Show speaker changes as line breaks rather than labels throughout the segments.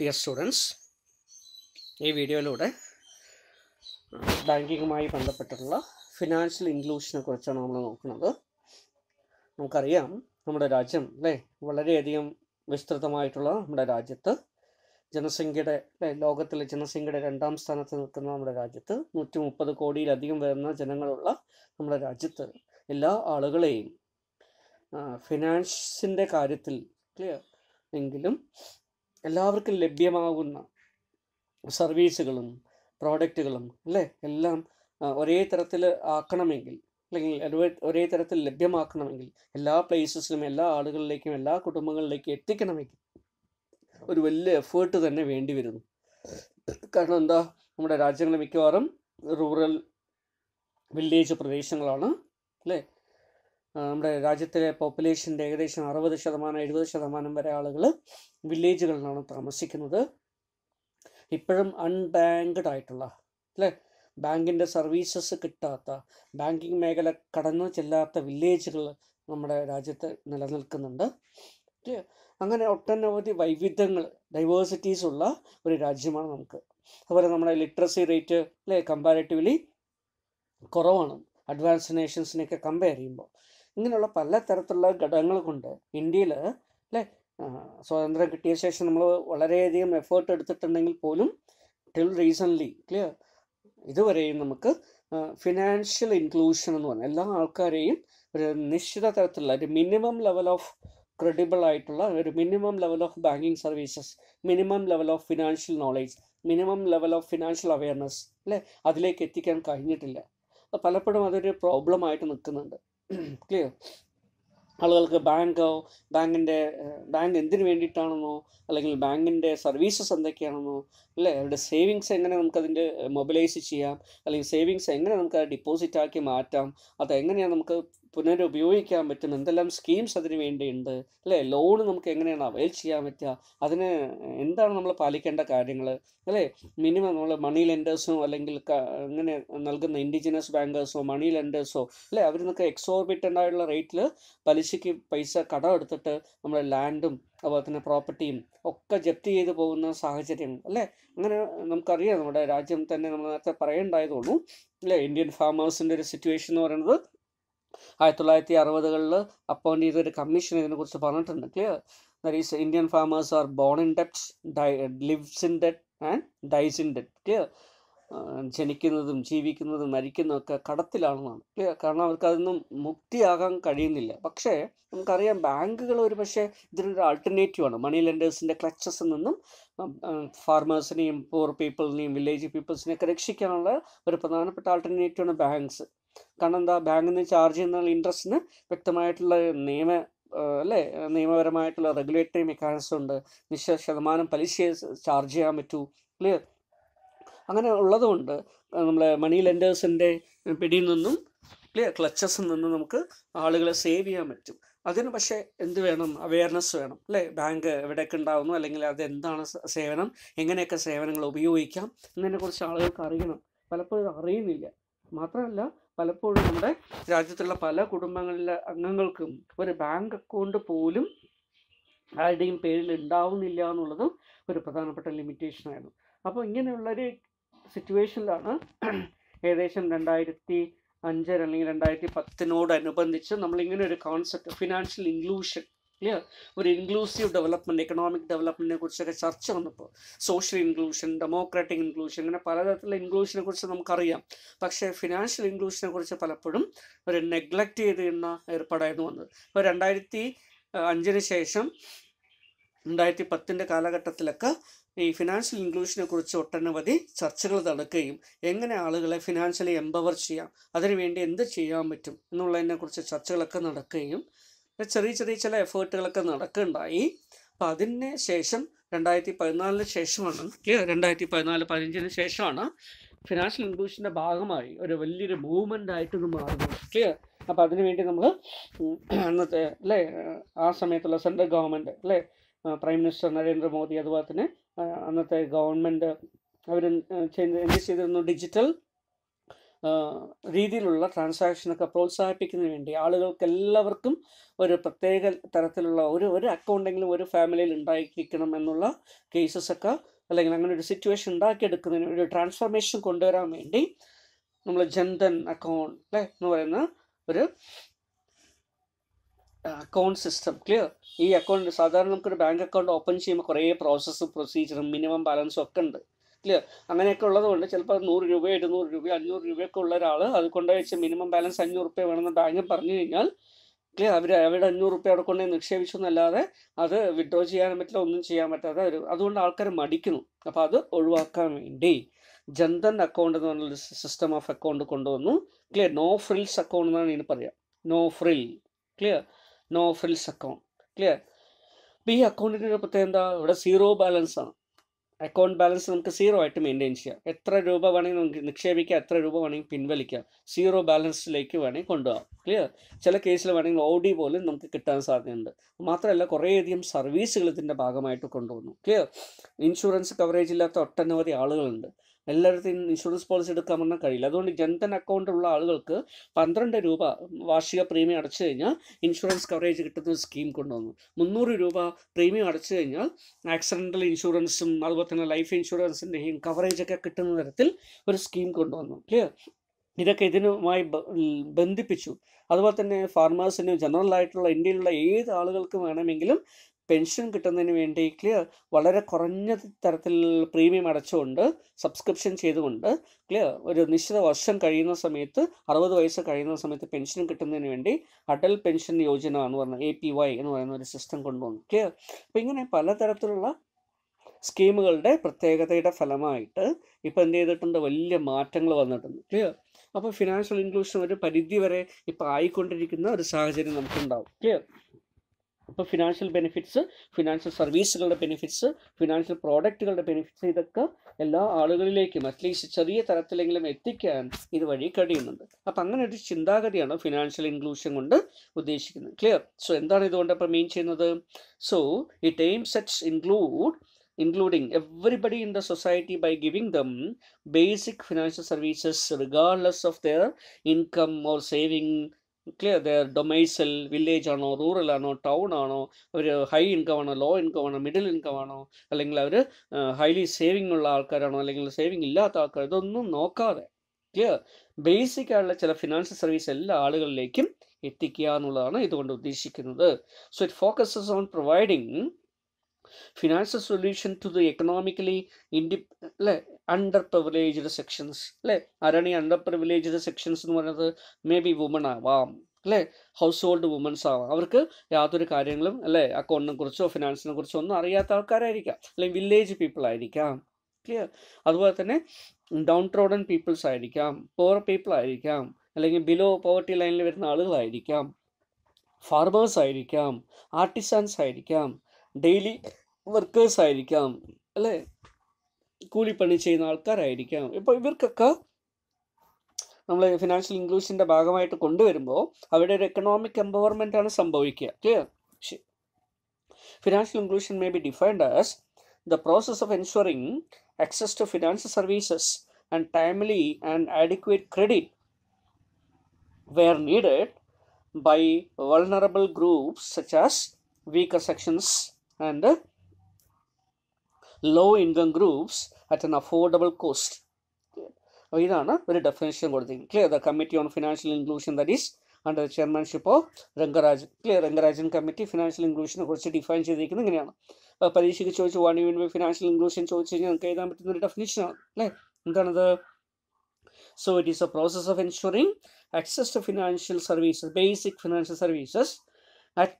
Dear students ഈ വീഡിയോയിലൂടെ ബാങ്കിങ്ങുമായി ബന്ധപ്പെട്ടിട്ടുള്ള ഫിനാൻഷ്യൽ ഇൻക്ലൂഷനെ കുറിച്ചാണ് നമ്മൾ നോക്കുന്നത് നമുക്കറിയാം നമ്മുടെ രാജ്യം അല്ലേ വളരെയധികം വിസ്തൃതമായിട്ടുള്ള നമ്മുടെ രാജ്യത്ത് ജനസംഖ്യയുടെ അല്ലേ ലോകത്തിലെ ജനസംഖ്യയുടെ രണ്ടാം സ്ഥാനത്ത് നിൽക്കുന്ന നമ്മുടെ രാജ്യത്ത് നൂറ്റി മുപ്പത് കോടിയിലധികം വരുന്ന ജനങ്ങളുള്ള നമ്മുടെ രാജ്യത്ത് എല്ലാ ആളുകളെയും ഫിനാൻസിൻ്റെ കാര്യത്തിൽ ക്ലിയർ എങ്കിലും എല്ലാവർക്കും ലഭ്യമാകുന്ന സർവീസുകളും പ്രോഡക്റ്റുകളും അല്ലേ എല്ലാം ഒരേ തരത്തിൽ ആക്കണമെങ്കിൽ അല്ലെങ്കിൽ ഒരേ തരത്തിൽ ലഭ്യമാക്കണമെങ്കിൽ എല്ലാ പ്ലേസസിലും എല്ലാ ആളുകളിലേക്കും എല്ലാ കുടുംബങ്ങളിലേക്കും എത്തിക്കണമെങ്കിൽ ഒരു വലിയ എഫേർട്ട് തന്നെ വേണ്ടി വരുന്നു കാരണം എന്താ നമ്മുടെ രാജ്യങ്ങൾ മിക്കവാറും റൂറൽ വില്ലേജ് പ്രദേശങ്ങളാണ് അല്ലേ നമ്മുടെ രാജ്യത്തിലെ പോപ്പുലേഷൻ്റെ ഏകദേശം അറുപത് ശതമാനം എഴുപത് ശതമാനം വരെ ആളുകൾ വില്ലേജുകളിലാണ് താമസിക്കുന്നത് ഇപ്പോഴും അൺബാങ്ക്ഡ് ആയിട്ടുള്ള അല്ലേ ബാങ്കിൻ്റെ സർവീസസ് കിട്ടാത്ത ബാങ്കിങ് മേഖല കടന്നു ചെല്ലാത്ത വില്ലേജുകൾ നമ്മുടെ രാജ്യത്ത് നിലനിൽക്കുന്നുണ്ട് അങ്ങനെ ഒട്ടനവധി വൈവിധ്യങ്ങൾ ഡൈവേഴ്സിറ്റീസ് ഉള്ള ഒരു രാജ്യമാണ് നമുക്ക് അതുപോലെ നമ്മുടെ ലിറ്ററസി റേറ്റ് അല്ലേ കമ്പാരിറ്റീവ്ലി കുറവാണ് അഡ്വാൻസ് നേഷൻസിനെയൊക്കെ കമ്പയർ ചെയ്യുമ്പോൾ ഇങ്ങനെയുള്ള പല തരത്തിലുള്ള ഘടകങ്ങൾ കൊണ്ട് ഇന്ത്യയിൽ അല്ലേ സ്വാതന്ത്ര്യം കിട്ടിയ ശേഷം നമ്മൾ വളരെയധികം എഫേർട്ട് എടുത്തിട്ടുണ്ടെങ്കിൽ പോലും ടിൽ റീസൻ്റ്ലി ക്ലിയർ ഇതുവരെയും നമുക്ക് ഫിനാൻഷ്യൽ ഇൻക്ലൂഷൻ എന്ന് പറഞ്ഞാൽ എല്ലാ ആൾക്കാരെയും ഒരു നിശ്ചിത തരത്തിലുള്ള ഒരു മിനിമം ലെവൽ ഓഫ് ക്രെഡിബിൾ ആയിട്ടുള്ള ഒരു minimum level of banking services minimum level of financial knowledge minimum level of financial awareness അല്ലേ അതിലേക്ക് എത്തിക്കാൻ കഴിഞ്ഞിട്ടില്ല പലപ്പോഴും അതൊരു പ്രോബ്ലം ആയിട്ട് നിൽക്കുന്നുണ്ട് ക്ലിയർ ആളുകൾക്ക് ബാങ്കോ ബാങ്കിൻ്റെ ബാങ്ക് എന്തിനു വേണ്ടിയിട്ടാണെന്നോ അല്ലെങ്കിൽ ബാങ്കിൻ്റെ സർവീസസ് എന്തൊക്കെയാണെന്നോ അല്ലേ അവരുടെ സേവിങ്സ് എങ്ങനെ നമുക്കതിൻ്റെ മൊബിലൈസ് eh, ചെയ്യാം അല്ലെങ്കിൽ സേവിങ്സ് എങ്ങനെ നമുക്ക് ഡിപ്പോസിറ്റ് ആക്കി മാറ്റാം അതെങ്ങനെയാണ് നമുക്ക് പുനരുപയോഗിക്കാൻ പറ്റും എന്തെല്ലാം സ്കീംസ് അതിന് വേണ്ടിയുണ്ട് അല്ലേ ലോൺ നമുക്ക് എങ്ങനെയാണ് അവൈൽ ചെയ്യാൻ പറ്റുക അതിന് എന്താണ് നമ്മൾ പാലിക്കേണ്ട കാര്യങ്ങൾ അല്ലേ മിനിമം നമ്മൾ മണി ലെൻഡേഴ്സോ അല്ലെങ്കിൽ അങ്ങനെ നൽകുന്ന ഇൻഡിജിനസ് ബാങ്കേഴ്സോ മണി ലെൻഡേഴ്സോ അല്ലേ അവർ നിന്നൊക്കെ എക്സോർബിറ്റൻ്റ് ആയിട്ടുള്ള റേറ്റിൽ പലിശയ്ക്ക് പൈസ കടം എടുത്തിട്ട് നമ്മുടെ ലാൻഡും അതുപോലെ തന്നെ പ്രോപ്പർട്ടിയും ഒക്കെ ജപ്തി ചെയ്തു പോകുന്ന സാഹചര്യം അല്ലേ അങ്ങനെ നമുക്കറിയാം നമ്മുടെ രാജ്യം തന്നെ നമ്മൾ നേരത്തെ പറയേണ്ടതായതുള്ളൂ അല്ലേ ഇന്ത്യൻ ഫാമേഴ്സിൻ്റെ ഒരു സിറ്റുവേഷൻ എന്ന് പറയുന്നത് ആയിരത്തി തൊള്ളായിരത്തി അറുപതുകളിൽ അപ്പോയിൻ്റ് ചെയ്ത ഒരു കമ്മീഷൻ ഇതിനെക്കുറിച്ച് പറഞ്ഞിട്ടുണ്ട് clear that is Indian farmers are born in debt die lives in debt and dies in debt clear ജനിക്കുന്നതും ജീവിക്കുന്നതും മരിക്കുന്നതും ഒക്കെ കടത്തിലാണെന്നാണ് ക്ലിയർ കാരണം അവർക്ക് അതൊന്നും മുക്തിയാകാൻ കഴിയുന്നില്ല പക്ഷേ നമുക്കറിയാം ബാങ്കുകൾ ഒരു പക്ഷേ ഇതിനൊരു ആൾട്ടർനേറ്റീവാണ് മണി ലെൻഡേഴ്സിൻ്റെ ക്ലച്ചസിൽ നിന്നും ഫാർമേഴ്സിനെയും പൂർ പീപ്പിളിനെയും വില്ലേജ് പീപ്പിൾസിനെയൊക്കെ രക്ഷിക്കാനുള്ള ഒരു പ്രധാനപ്പെട്ട ആൾട്ടർനേറ്റീവാണ് ബാങ്ക്സ് കാരണം എന്താ ബാങ്കിൽ നിന്ന് ചാർജ് ചെയ്യുന്ന ഇൻട്രസ്റ്റിന് വ്യക്തമായിട്ടുള്ള നിയമ അല്ലേ നിയമപരമായിട്ടുള്ള റെഗുലേറ്ററി മെക്കാനിസം ഉണ്ട് നിശ്ചിത ശതമാനം പലിശ ചാർജ് ചെയ്യാൻ പറ്റൂ ക്ലിയർ അങ്ങനെ ഉള്ളതുകൊണ്ട് നമ്മളെ മണി ലെൻഡേഴ്സിൻ്റെ പിടിയിൽ നിന്നും ക്ലിയർ ക്ലച്ചസിൽ നിന്നും നമുക്ക് ആളുകളെ സേവ് ചെയ്യാൻ പറ്റും അതിന് പക്ഷേ എന്ത് വേണം അവയർനെസ് വേണം അല്ലേ ബാങ്ക് എവിടെയൊക്കെ ഉണ്ടാവുന്നു അല്ലെങ്കിൽ അത് എന്താണ് സേവനം എങ്ങനെയൊക്കെ സേവനങ്ങൾ ഉപയോഗിക്കാം എന്നതിനെക്കുറിച്ച് ആളുകൾക്ക് അറിയണം പലപ്പോഴും അറിയുന്നില്ല മാത്രമല്ല പലപ്പോഴും നമ്മുടെ രാജ്യത്തുള്ള പല കുടുംബങ്ങളിലെ അംഗങ്ങൾക്കും ഒരു ബാങ്ക് അക്കൗണ്ട് പോലും ആരുടെയും പേരിൽ ഉണ്ടാവുന്നില്ല എന്നുള്ളതും ഒരു പ്രധാനപ്പെട്ട ലിമിറ്റേഷനായിരുന്നു അപ്പോൾ ഇങ്ങനെയുള്ളൊരു സിറ്റുവേഷനിലാണ് ഏകദേശം രണ്ടായിരത്തി അഞ്ചര അല്ലെങ്കിൽ രണ്ടായിരത്തി പത്തിനോടനുബന്ധിച്ച് നമ്മളിങ്ങനെ ഒരു കോൺസെപ്റ്റ് ഫിനാൻഷ്യൽ ഇൻക്ലൂഷൻ ക്ലിയർ ഒരു ഇൻക്ലൂസീവ് ഡെവലപ്മെൻറ്റ് എക്കണോമിക് ഡെവലപ്മെൻറ്റിനെ കുറിച്ചൊക്കെ ചർച്ച വന്നപ്പോൾ സോഷ്യൽ ഇൻക്ലൂഷൻ ഡെമോക്രാറ്റിക് ഇൻക്ലൂഷൻ അങ്ങനെ പലതരത്തിലുള്ള ഇൻക്ലൂഷനെ കുറിച്ച് നമുക്കറിയാം പക്ഷേ ഫിനാൻഷ്യൽ ഇൻക്ലൂഷനെ കുറിച്ച് പലപ്പോഴും ഒരു നെഗ്ലക്റ്റ് ചെയ്തിരുന്ന ഏർപ്പാടായിരുന്നു വന്നത് ഇപ്പോൾ രണ്ടായിരത്തി അഞ്ചിന് ശേഷം രണ്ടായിരത്തി പത്തിൻ്റെ കാലഘട്ടത്തിലൊക്കെ ഈ ഫിനാൻഷ്യൽ ഇൻക്ലൂഷനെ കുറിച്ച് ഒട്ടനവധി ചർച്ചകൾ നടക്കുകയും എങ്ങനെ ആളുകളെ ഫിനാൻഷ്യലി എംപവർ ചെയ്യാം അതിനുവേണ്ടി എന്ത് ചെയ്യാൻ പറ്റും എന്നുള്ളതിനെക്കുറിച്ച് ചർച്ചകളൊക്കെ നടക്കുകയും ചെറിയ ചെറിയ ചില എഫേർട്ടുകളൊക്കെ നടക്കുന്നുണ്ടായി അപ്പം അതിന് ശേഷം രണ്ടായിരത്തി പതിനാലിന് ശേഷമാണ് രണ്ടായിരത്തി പതിനാല് പതിനഞ്ചിന് ശേഷമാണ് ഫിനാൻഷ്യൽ ഇൻക്ലൂഷൻ്റെ ഭാഗമായി ഒരു വലിയൊരു മൂവ്മെൻ്റ് ആയിട്ട് ഇത് മാറുന്നത് ക്ലിയർ അപ്പോൾ അതിനുവേണ്ടി നമ്മൾ അന്നത്തെ അല്ലേ ആ സമയത്തുള്ള സെൻട്രൽ ഗവൺമെൻറ് അല്ലേ പ്രൈം മിനിസ്റ്റർ നരേന്ദ്രമോദി അതുപോലെ തന്നെ അന്നത്തെ ഗവൺമെൻറ് അവർ ചെയ്ത് എന്ത് ചെയ്തിരുന്നു ഡിജിറ്റൽ രീതിയിലുള്ള ട്രാൻസാക്ഷനൊക്കെ പ്രോത്സാഹിപ്പിക്കുന്നതിന് വേണ്ടി ആളുകൾക്ക് എല്ലാവർക്കും ഒരു പ്രത്യേക തരത്തിലുള്ള ഒരു ഒരു അക്കൗണ്ടെങ്കിലും ഒരു ഫാമിലിയിൽ ഉണ്ടായിരിക്കണം എന്നുള്ള കേസസൊക്കെ അല്ലെങ്കിൽ അങ്ങനെ ഒരു സിറ്റുവേഷൻ ഉണ്ടാക്കിയെടുക്കുന്നതിന് ഒരു ട്രാൻസ്ഫർമേഷൻ കൊണ്ടുവരാൻ വേണ്ടി നമ്മൾ ജൻധൻ അക്കൗണ്ട് അല്ലേ എന്ന് പറയുന്ന ഒരു അക്കൗണ്ട് സിസ്റ്റം ക്ലിയർ ഈ അക്കൗണ്ട് സാധാരണ നമുക്കൊരു ബാങ്ക് അക്കൗണ്ട് ഓപ്പൺ ചെയ്യുമ്പോൾ കുറേ പ്രോസസ്സും പ്രൊസീജിയറും മിനിമം ബാലൻസും ഒക്കെ ഉണ്ട് ക്ലിയർ അങ്ങനെയൊക്കെ ഉള്ളതുകൊണ്ട് ചിലപ്പോൾ നൂറ് രൂപ എഴുന്നൂറ് രൂപ അഞ്ഞൂറ് രൂപയൊക്കെ ഉള്ള ഒരാൾ അത് കൊണ്ടുവച്ച് മിനിമം ബാലൻസ് അഞ്ഞൂറ് റുപ്യ വേണമെന്ന് ബാങ്കിൽ പറഞ്ഞു കഴിഞ്ഞാൽ ക്ലിയർ അവർ അവരുടെ അഞ്ഞൂറ് റുപ്യ അവിടെ കൊണ്ടുപോയി നിക്ഷേപിച്ചു എന്നല്ലാതെ അത് വിഡ്രോ ചെയ്യാൻ പറ്റില്ല ഒന്നും ചെയ്യാൻ പറ്റാതെ അവർ അതുകൊണ്ട് ആൾക്കാർ മടിക്കുന്നു അപ്പോൾ അത് ഒഴിവാക്കാൻ വേണ്ടി ജന്തൻ അക്കൗണ്ട് എന്ന് പറഞ്ഞൊരു സിസ്റ്റം ഓഫ് അക്കൗണ്ട് കൊണ്ടുവന്നു ക്ലിയർ നോ ഫ്രിൽസ് അക്കൗണ്ട് എന്നാണ് ഇനി പറയാം no frill clear no frills account clear അപ്പോൾ ഈ അക്കൗണ്ടിൻ്റെ ഒരു പ്രത്യേകത എന്താ ഇവിടെ സീറോ ബാലൻസ് ആണ് അക്കൗണ്ട് ബാലൻസ് നമുക്ക് സീറോ ആയിട്ട് മെയിൻറ്റെയിൻ ചെയ്യാം എത്ര രൂപ വേണമെങ്കിൽ നമുക്ക് നിക്ഷേപിക്കാം എത്ര രൂപ വേണമെങ്കിൽ പിൻവലിക്കാം സീറോ ബാലൻസിലേക്ക് വേണമെങ്കിൽ കൊണ്ടുപോകാം ക്ലിയർ ചില കേസിൽ വേണമെങ്കിൽ ഓ ഡി പോലും നമുക്ക് കിട്ടാൻ സാധ്യതയുണ്ട് മാത്രമല്ല കുറേയധികം സർവീസുകൾ ഇതിൻ്റെ ഭാഗമായിട്ട് കൊണ്ടുവന്നു ക്ലിയർ ഇൻഷുറൻസ് കവറേജ് ഇല്ലാത്ത ഒട്ടനവധി ആളുകളുണ്ട് എല്ലായിടത്തും ഇൻഷുറൻസ് പോളിസി എടുക്കാൻ പറഞ്ഞാൽ കഴിയില്ല അതുകൊണ്ട് ജൻധൻ അക്കൗണ്ട് ഉള്ള ആളുകൾക്ക് പന്ത്രണ്ട് രൂപ വാർഷിക പ്രീമിയം അടച്ചു കഴിഞ്ഞാൽ ഇൻഷുറൻസ് കവറേജ് കിട്ടുന്ന സ്കീം കൊണ്ടുവന്നു മുന്നൂറ് രൂപ പ്രീമിയം അടച്ചു കഴിഞ്ഞാൽ ആക്സിഡൻ്റൽ ഇൻഷുറൻസും അതുപോലെ തന്നെ ലൈഫ് ഇൻഷുറൻസിൻ്റെയും കവറേജൊക്കെ കിട്ടുന്ന തരത്തിൽ ഒരു സ്കീം കൊണ്ടുവന്നു ക്ലിയർ ഇതൊക്കെ ഇതിനുമായി ബന്ധിപ്പിച്ചു അതുപോലെ തന്നെ ഫാർമേഴ്സിന് ജനറൽ ആയിട്ടുള്ള ഇന്ത്യയിലുള്ള ഏത് ആളുകൾക്കും വേണമെങ്കിലും പെൻഷൻ കിട്ടുന്നതിന് വേണ്ടി ക്ലിയർ വളരെ കുറഞ്ഞ തരത്തിൽ പ്രീമിയം അടച്ചുകൊണ്ട് സബ്സ്ക്രിപ്ഷൻ ചെയ്തുകൊണ്ട് ക്ലിയർ ഒരു നിശ്ചിത വർഷം കഴിയുന്ന സമയത്ത് അറുപത് വയസ്സ് കഴിയുന്ന സമയത്ത് പെൻഷൻ കിട്ടുന്നതിന് വേണ്ടി അടൽ പെൻഷൻ യോജന എന്ന് പറയുന്ന എ പി വൈ എന്ന് പറയുന്ന ഒരു സിസ്റ്റം കൊണ്ടുവന്നു ക്ലിയർ അപ്പോൾ ഇങ്ങനെ പലതരത്തിലുള്ള സ്കീമുകളുടെ പ്രത്യേകതയുടെ ഫലമായിട്ട് ഇപ്പോൾ എന്ത് ചെയ്തിട്ടുണ്ട് വലിയ മാറ്റങ്ങൾ വന്നിട്ടുണ്ട് ക്ലിയർ അപ്പോൾ ഫിനാൻഷ്യൽ ഇൻക്ലൂഷൻ ഒരു പരിധി വരെ ഇപ്പോൾ ആയിക്കൊണ്ടിരിക്കുന്ന ഒരു സാഹചര്യം നമുക്കുണ്ടാവും ക്ലിയർ അപ്പോൾ ഫിനാൻഷ്യൽ ബെനിഫിറ്റ്സ് ഫിനാൻഷ്യൽ സർവീസുകളുടെ ബെനിഫിറ്റ്സ് ഫിനാൻഷ്യൽ പ്രോഡക്റ്റുകളുടെ ബെനിഫിറ്റ്സ് ഇതൊക്കെ എല്ലാ ആളുകളിലേക്കും അറ്റ്ലീസ്റ്റ് ചെറിയ തരത്തിലെങ്കിലും എത്തിക്കാൻ ഇതുവഴി കഴിയുന്നുണ്ട് അപ്പോൾ അങ്ങനെ ഒരു ചിന്താഗതിയാണ് ഫിനാൻഷ്യൽ ഇൻക്ലൂഷൻ കൊണ്ട് ഉദ്ദേശിക്കുന്നത് ക്ലിയർ സോ എന്താണ് ഇതുകൊണ്ട് അപ്പോൾ മീൻ ചെയ്യുന്നത് so it aims sets include including everybody in the society by giving them basic financial services regardless of their income or saving clear their domicile village ആണോ rural ആണോ town ആണോ അവർ high income ആണോ low income ആണോ middle income ആണോ അല്ലെങ്കിൽ അവർ highly saving ഉള്ള ആൾക്കാരാണോ അല്ലെങ്കിൽ സേവിങ് ഇല്ലാത്ത ആൾക്കാർ ഇതൊന്നും നോക്കാതെ ക്ലിയർ ബേസിക് ആയിട്ടുള്ള ചില ഫിനാൻഷ്യൽ സർവീസ് എല്ലാ ആളുകളിലേക്കും എത്തിക്കുക എന്നുള്ളതാണ് ഇതുകൊണ്ട് ഉദ്ദേശിക്കുന്നത് so it focuses on providing financial solution to the economically ഇൻഡി അല്ലേ അണ്ടർ പ്രിവിലേജ്ഡ് സെക്ഷൻസ് അല്ലേ ആരാണ് ഈ അണ്ടർ പ്രിവിലേജ്ഡ് സെക്ഷൻസ് എന്ന് പറയുന്നത് മേ ബി വുമൺ ആവാം അല്ലേ ഹൗസ് ഹോൾഡ് വുമൻസ് ആവാം അവർക്ക് യാതൊരു കാര്യങ്ങളും അല്ലേ അക്കൗണ്ടിനെ കുറിച്ചോ ഫിനാൻസിനെ കുറിച്ചോ ഒന്നും അറിയാത്ത ആൾക്കാരായിരിക്കാം അല്ലെങ്കിൽ വില്ലേജ് പീപ്പിൾ ആയിരിക്കാം ക്ലിയർ അതുപോലെ തന്നെ ഡൗൺ ട്രോഡൻ പീപ്പിൾസ് ആയിരിക്കാം പുവർ പീപ്പിൾ ആയിരിക്കാം അല്ലെങ്കിൽ ബിലോ പോവർട്ടി ലൈനിൽ വരുന്ന ആളുകളായിരിക്കാം ഫാർമേഴ്സ് ആയിരിക്കാം ആർട്ടിസാൻസ് ആയിരിക്കാം ഡെയിലി വർക്കേഴ്സ് ആയിരിക്കാം അല്ലേ കൂലിപ്പണി ചെയ്യുന്ന ആൾക്കാരായിരിക്കാം ഇപ്പോൾ ഇവർക്കൊക്കെ നമ്മൾ ഫിനാൻഷ്യൽ ഇൻക്ലൂഷൻ്റെ ഭാഗമായിട്ട് കൊണ്ടുവരുമ്പോൾ അവിടെ ഒരു എക്കണോമിക് എംപവർമെൻ്റ് ആണ് സംഭവിക്കുക clear financial inclusion may be defined as the process of ensuring access to financial services and timely and adequate credit where needed by vulnerable groups such as weaker sections and low income groups at an affordable cost ഇതാണ് ഒരു definition കൊടുത്തിരിക്കുന്നത് clear the committee on financial inclusion that is under chairmanship of Rangarajan clear Rangarajan committee financial ഇൻക്ലൂഷനെ കുറിച്ച് define ചെയ്തിരിക്കുന്നത് ഇങ്ങനെയാണ് പരീക്ഷയ്ക്ക് ചോദിച്ചു വാണി മീൻ ബൈ ഫിനാൻഷ്യൽ ഇൻക്ലൂഷൻ ചോദിച്ചു കഴിഞ്ഞാൽ നമുക്ക് എഴുതാൻ പറ്റുന്ന ഒരു ഡെഫിനേഷനാണ് അല്ലേ എന്താണത് so it is a process of ensuring access to financial services, basic financial services, at